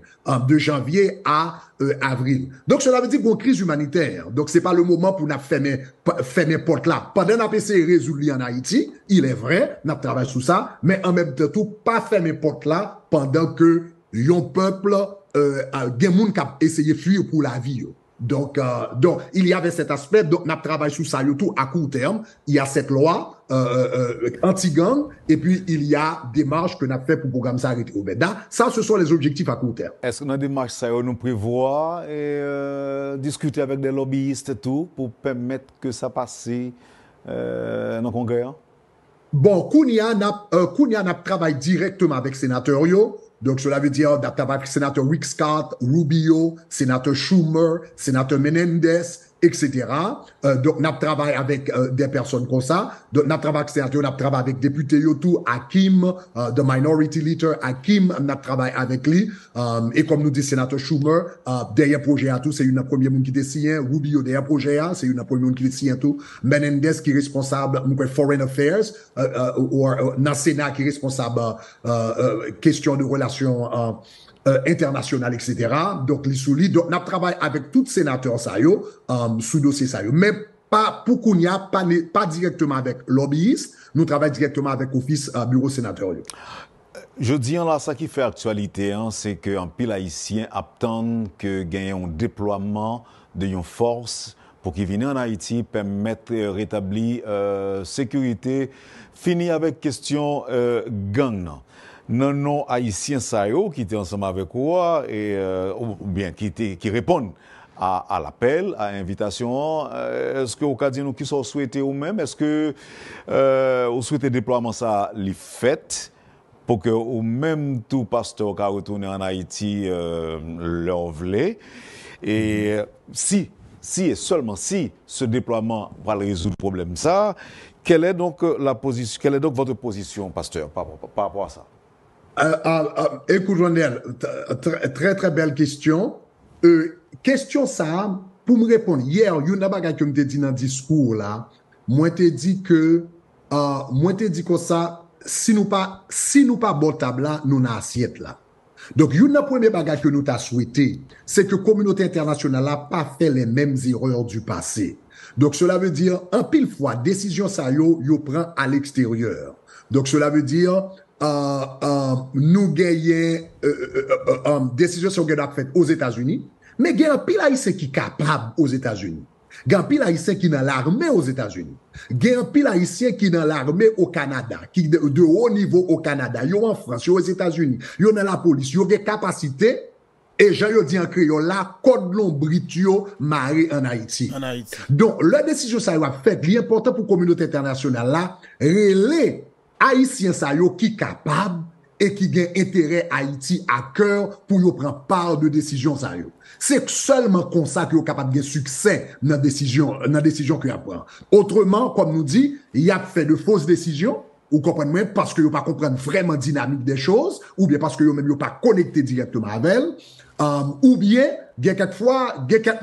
de janvier à euh, avril. Donc, cela veut dire qu'on crise humanitaire. Donc, c'est pas le moment pour nous fermer, fermer porte là. Pendant n'a essayé de résoudre en Haïti, il est vrai, n'a travaillé sur ça, mais en même temps, tout, pas fermer portes là pendant que yon peuple, euh, gen moun essayé de fuir pour la vie. Donk, euh, donk, il y ave set aspet, donk nap travaj sou sa yo tou a kou term, i a set loa, anti-gang, e pi il y a euh, euh, demarche ke nap fe pou kou gamsa reti oube. Dan, sa se son les objektif a kou term. Eske nan demarche sa yo nou privwa, e diskute avèk de lobbyiste tou, pou pèmèt ke sa pase nan kongrean? Bon, koun ya nap travaj direktman vek senator yo, Donc, cela veut dire, d'après sénateur Rick Scott, Rubio, sénateur Schumer, sénateur Menendez, etc. Euh, donc, nous travaille avec euh, des personnes comme ça. Donc, nous travaillons avec Sergio, nous travaillons avec député Yotou, Hakim, uh, the minority leader, Hakim, nous travaille avec lui. Euh, et comme nous dit sénateur Schumer, derrière derrière projet à tout, c'est une première monde qui décide, Rubio derrière projet à, c'est une première monde qui décide tout. Menendez qui est responsable, de foreign affairs, ou uh, Sénat qui est responsable, question de relations, euh, international, etc. Donc, les souliers, donc, nous travaillons avec tout sénateur ça euh, sous dossier ça Mais pas, pour qu'on a pas, pas directement avec lobbyistes, nous travaillons directement avec office, euh, bureau sénateur Je dis là, ça qui fait actualité, hein, c'est qu'un pile haïtien attend que gagne un déploiement de une force pour qu'il vienne en Haïti, permettre de rétablir euh, sécurité. Fini avec question euh, gang non non haïtien qui yo ensemble avec moi et ou bien qui qui répondent à à l'appel, à invitation, euh, qu'on au dit nous qui sont sont souhaités ou même est que vous souhaitez déploiement ça, les fêtes, pour que ou même tout pasteur qui retourne en Haïti euh, leur vle, Et si, si et seulement si ce déploiement va résoudre problème ça quelle est donc la position, quelle est donc votre position, pasteur, par rapport à ça? Euh, euh, euh, écoute, Ronel, très, très belle question. question ça, pour me répondre, hier, il y a une que dit dans le discours là. Moi, je dit que, moi, t'ai dit que ça, si nous pas, si nous pas bon table là, nous n'avons assiette là. Donc, une des premier que nous t'a souhaité, c'est que la communauté internationale n'a pas fait les mêmes erreurs du passé. Donc, cela veut dire, un pile fois, décision ça yo, yo prend à l'extérieur. Donc, cela veut dire, euh, euh, nous gagnons euh, euh décision sur fait aux États-Unis, mais il y a un qui est capable aux États-Unis. Il y a un qui est dans l'armée aux États-Unis. Il y a un haïtien qui est dans l'armée au Canada, qui de, haut niveau au Canada. Il a en France, il aux États-Unis, il y a dans la police, il y a des capacités. Et j'ai dit en créole, la code l'ombritio maré en Haïti. Donc, la décision, ça va faite, l'important pour la communauté internationale, là, relais Haïtiens ça y qui capable et qui a intérêt intérêt Haïti à cœur pour y prendre part de décision. C'est seulement comme ça que capable de gagner succès dans la décision que a Autrement, comme nous dit, y a fait de fausses décisions, ou comprenez même parce que ne pas vraiment la dynamique des choses, ou bien parce que même même pas connecté directement avec elles. Euh, ou bien, il y a quelquefois,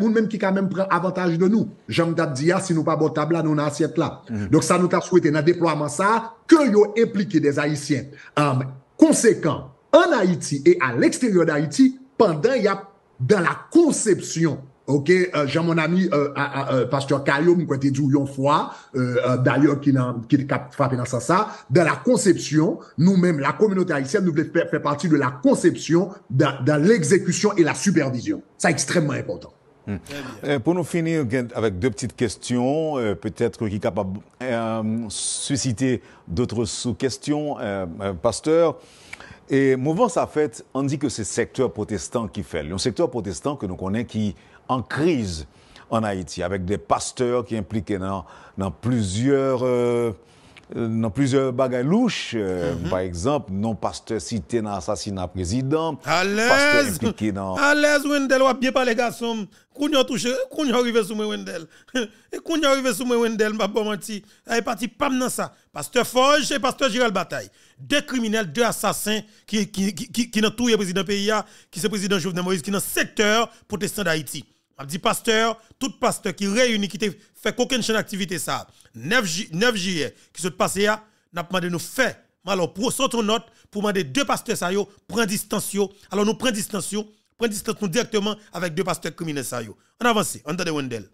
même qui quand même prend avantage de nous. J'aime dit, ah, si nous pas bon table nous assiette là. Mhm. Donc, ça nous t'a souhaité dans le déploiement ça, que yo impliqué des Haïtiens. Euh, conséquent, en Haïti et à l'extérieur d'Haïti, pendant il y a dans la conception OK, euh, j'ai mon ami euh, euh pasteur Caillou dit une fois euh, d'ailleurs qui qui est dans ça dans la conception nous-mêmes la communauté haïtienne nous voulons faire, partie de la conception dans, l'exécution et la supervision. C'est extrêmement important. Hmm. pour nous finir avec deux petites questions, peut-être qui capable euh, susciter d'autres sous-questions, pasteur. Et mouvement ça fait, on dit que c'est le secteur protestant qui fait. Le secteur protestant que nous connaissons qui en crise en Haïti, avec des pasteurs qui impliqués dans, dans plusieurs... Euh, euh, plusieurs bagailles louches. Euh, mhm. Par exemple, non-pasteur cité dans l'assassinat président. À l'aise! impliqué dans... À l'aise, Wendel, bien par les garçons. Qu'on y a touché, qu'on a arrivé sous Wendel. Et qu'on y a arrivé sous moi, Wendel, m'a bonne menti. Elle est partie pas dans ça. Pasteur Forge et pasteur Gérald Bataille. Deux criminels, deux assassins qui, qui, qui, ont tout le président PIA qui sont président Jovenel Moïse, qui sont dans secteur protestant d'Haïti. Mabdi pasteur, tout pasteur ki reyouni ki te fè kouken chan aktivite sa. Nef jye, nef jye, ki se te pase ya, nap made nou fè. Malo, sa ton not, pou made de pasteur sa yo, pren distans yo. Alo nou pren distans yo, pren distans yo direktman avèk oh, mm, mm, euh, non, euh, euh, non, de pasteur koumine sa yo. An avansè, an tade wendèl.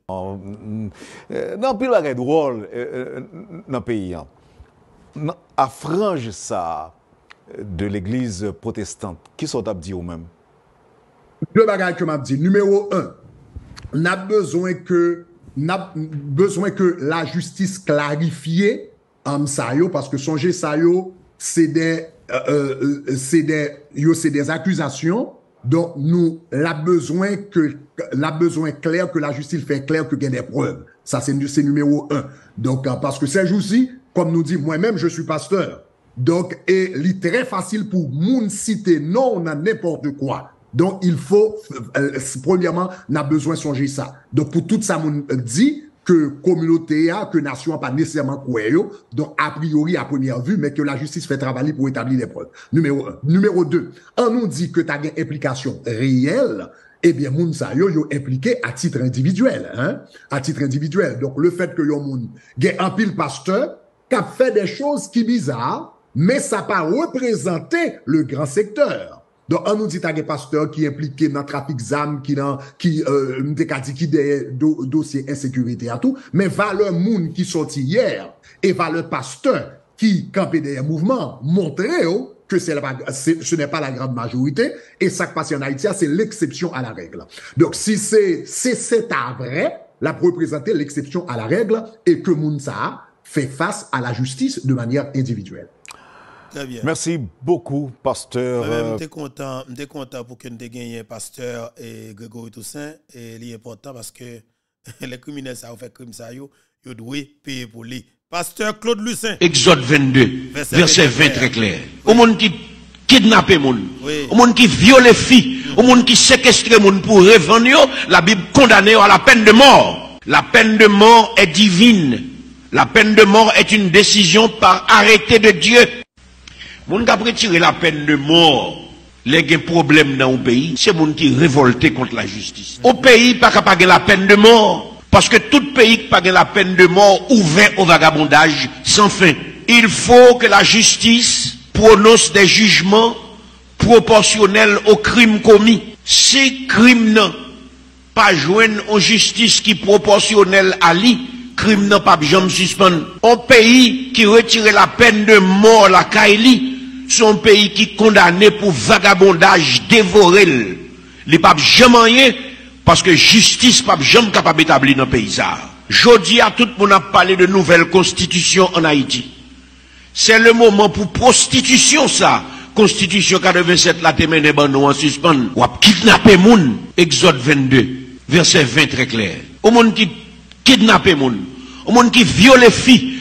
Nan pil wakèd wòl nan peyi an, nan afranj sa de l'eglise protestante, ki se te apdi yo mèm? Le bagay ke mabdi, nümero un, n'a besoin que n'a besoin que la justice clarifie parce que songer ça euh, euh, c'est des accusations donc nous la besoin que la besoin clair que la justice fait clair que a des preuves ça c'est numéro un donc euh, parce que ces jours comme nous dit moi-même je suis pasteur donc et est très facile pour moun citer non on a n'importe quoi donc, il faut, euh, premièrement, n'a besoin de songer ça. Donc, pour tout ça, on dit que communauté, a, que nation pas nécessairement donc a priori à première vue, mais que la justice fait travailler pour établir les preuves. Numéro Numéro deux, on nous dit que tu as une implication réelle, eh bien, moun sa yo, yo impliqué à titre individuel, hein, à titre individuel. Donc, le fait que yo moun un pile pasteur, qui a fait des choses qui bizarres, mais ça pas représenté le grand secteur. Donc, on dit dit ta pasteurs pasteur qui dans le trafic zam, qui nan, qui euh, dossiers des à tout de va Mais va qui monde qui moun hier et va le pasteur qui campé un mouvement mouvement que la, ce n'est pas la grande majorité, et ça qui passe en Haïti, c'est l'exception à la règle. Donc si c'est c'est à vrai, la représenter l'exception à la règle, et que Mounsa fait face à la justice de manière individuelle. Merci beaucoup, pasteur. Je suis euh, content, content pour que nous gagné pasteur et Grégory Toussaint. Et est important parce que les criminels, ça ont fait crime, ça, ils doivent payer pour lui. Pasteur Claude Lucin. Exode 22, verset, 20 très clair. Au monde qui kidnappe monde, au monde qui viole filles, au monde qui séquestre monde pour revenir, la Bible condamne à la peine de mort. La peine de mort est divine. La peine de mort est une décision par arrêté de Dieu. Moun qui a retiré la peine de mort, les gens problème dans le pays, c'est moun qui révolté contre la justice. Au pays, pas capable la peine de mort. Parce que tout pays qui pas la peine de mort ouvert au vagabondage sans fin. Il faut que la justice prononce des jugements proportionnels aux crimes commis. Ces crime pas joindre en justice qui proportionnelle à lui, crime n'a pas jamais suspendre. Un pays qui retire la peine de mort la Kaili, son pays qui est condamné pour vagabondage, dévoré. Les papes jamais rien, parce que justice pas jamais capable d'établir dans le pays. Jodi à tout le monde a parlé de nouvelle constitution en Haïti. C'est le moment pour prostitution ça. Constitution 87 la témène est nous en suspens. Ou kidnapper moun. Exode 22, verset 20 très clair. Au monde qui les moun. Au monde qui viole filles.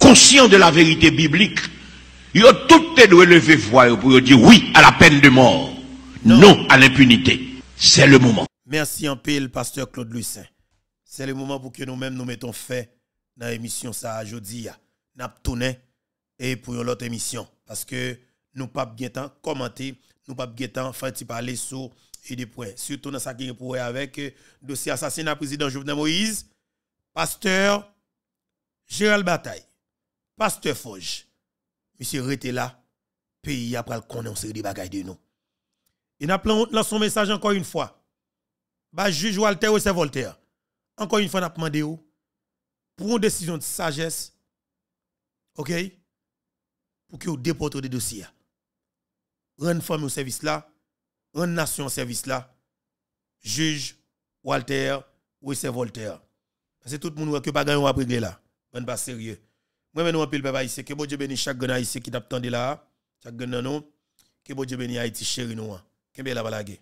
Conscient de la vérité biblique, ils ont tout doit lever voix pour dire oui à la peine de mort, non, à l'impunité. C'est le moment. Merci en pile, pasteur Claude Lucin. C'est le moment pour que nous-mêmes nous mettons fait dans l'émission ça aujourd'hui. à tourné et pour l'autre émission. Parce que nous pas bien temps commenter, nous pas bien temps faire parler sur et des points. Surtout dans ça qui est pour avec le euh, dossier assassinat président Jovenel Moïse, pasteur Gérald Bataille. Pasteur Foge, monsieur rete là, pays après le connaître des série de nous. Il a plein dans son message encore une fois. Bah, juge Walter ou c'est Voltaire. Encore une fois, n'a demandé pour une décision de sagesse, ok, pour que vous déportez des dossiers. Rendre femme au service là, rennes nation au service là, juge Walter ou c'est Voltaire. Parce que tout le monde voit que pas on à là. Ben pas bah, sérieux. Moi, mais nous, un papa, ici. Que bon Dieu bénisse chaque gars ici qui t'attendait là. Chaque gars, non. Que bon Dieu bénisse Haïti, chéri, nous. Que hein. belle la balague.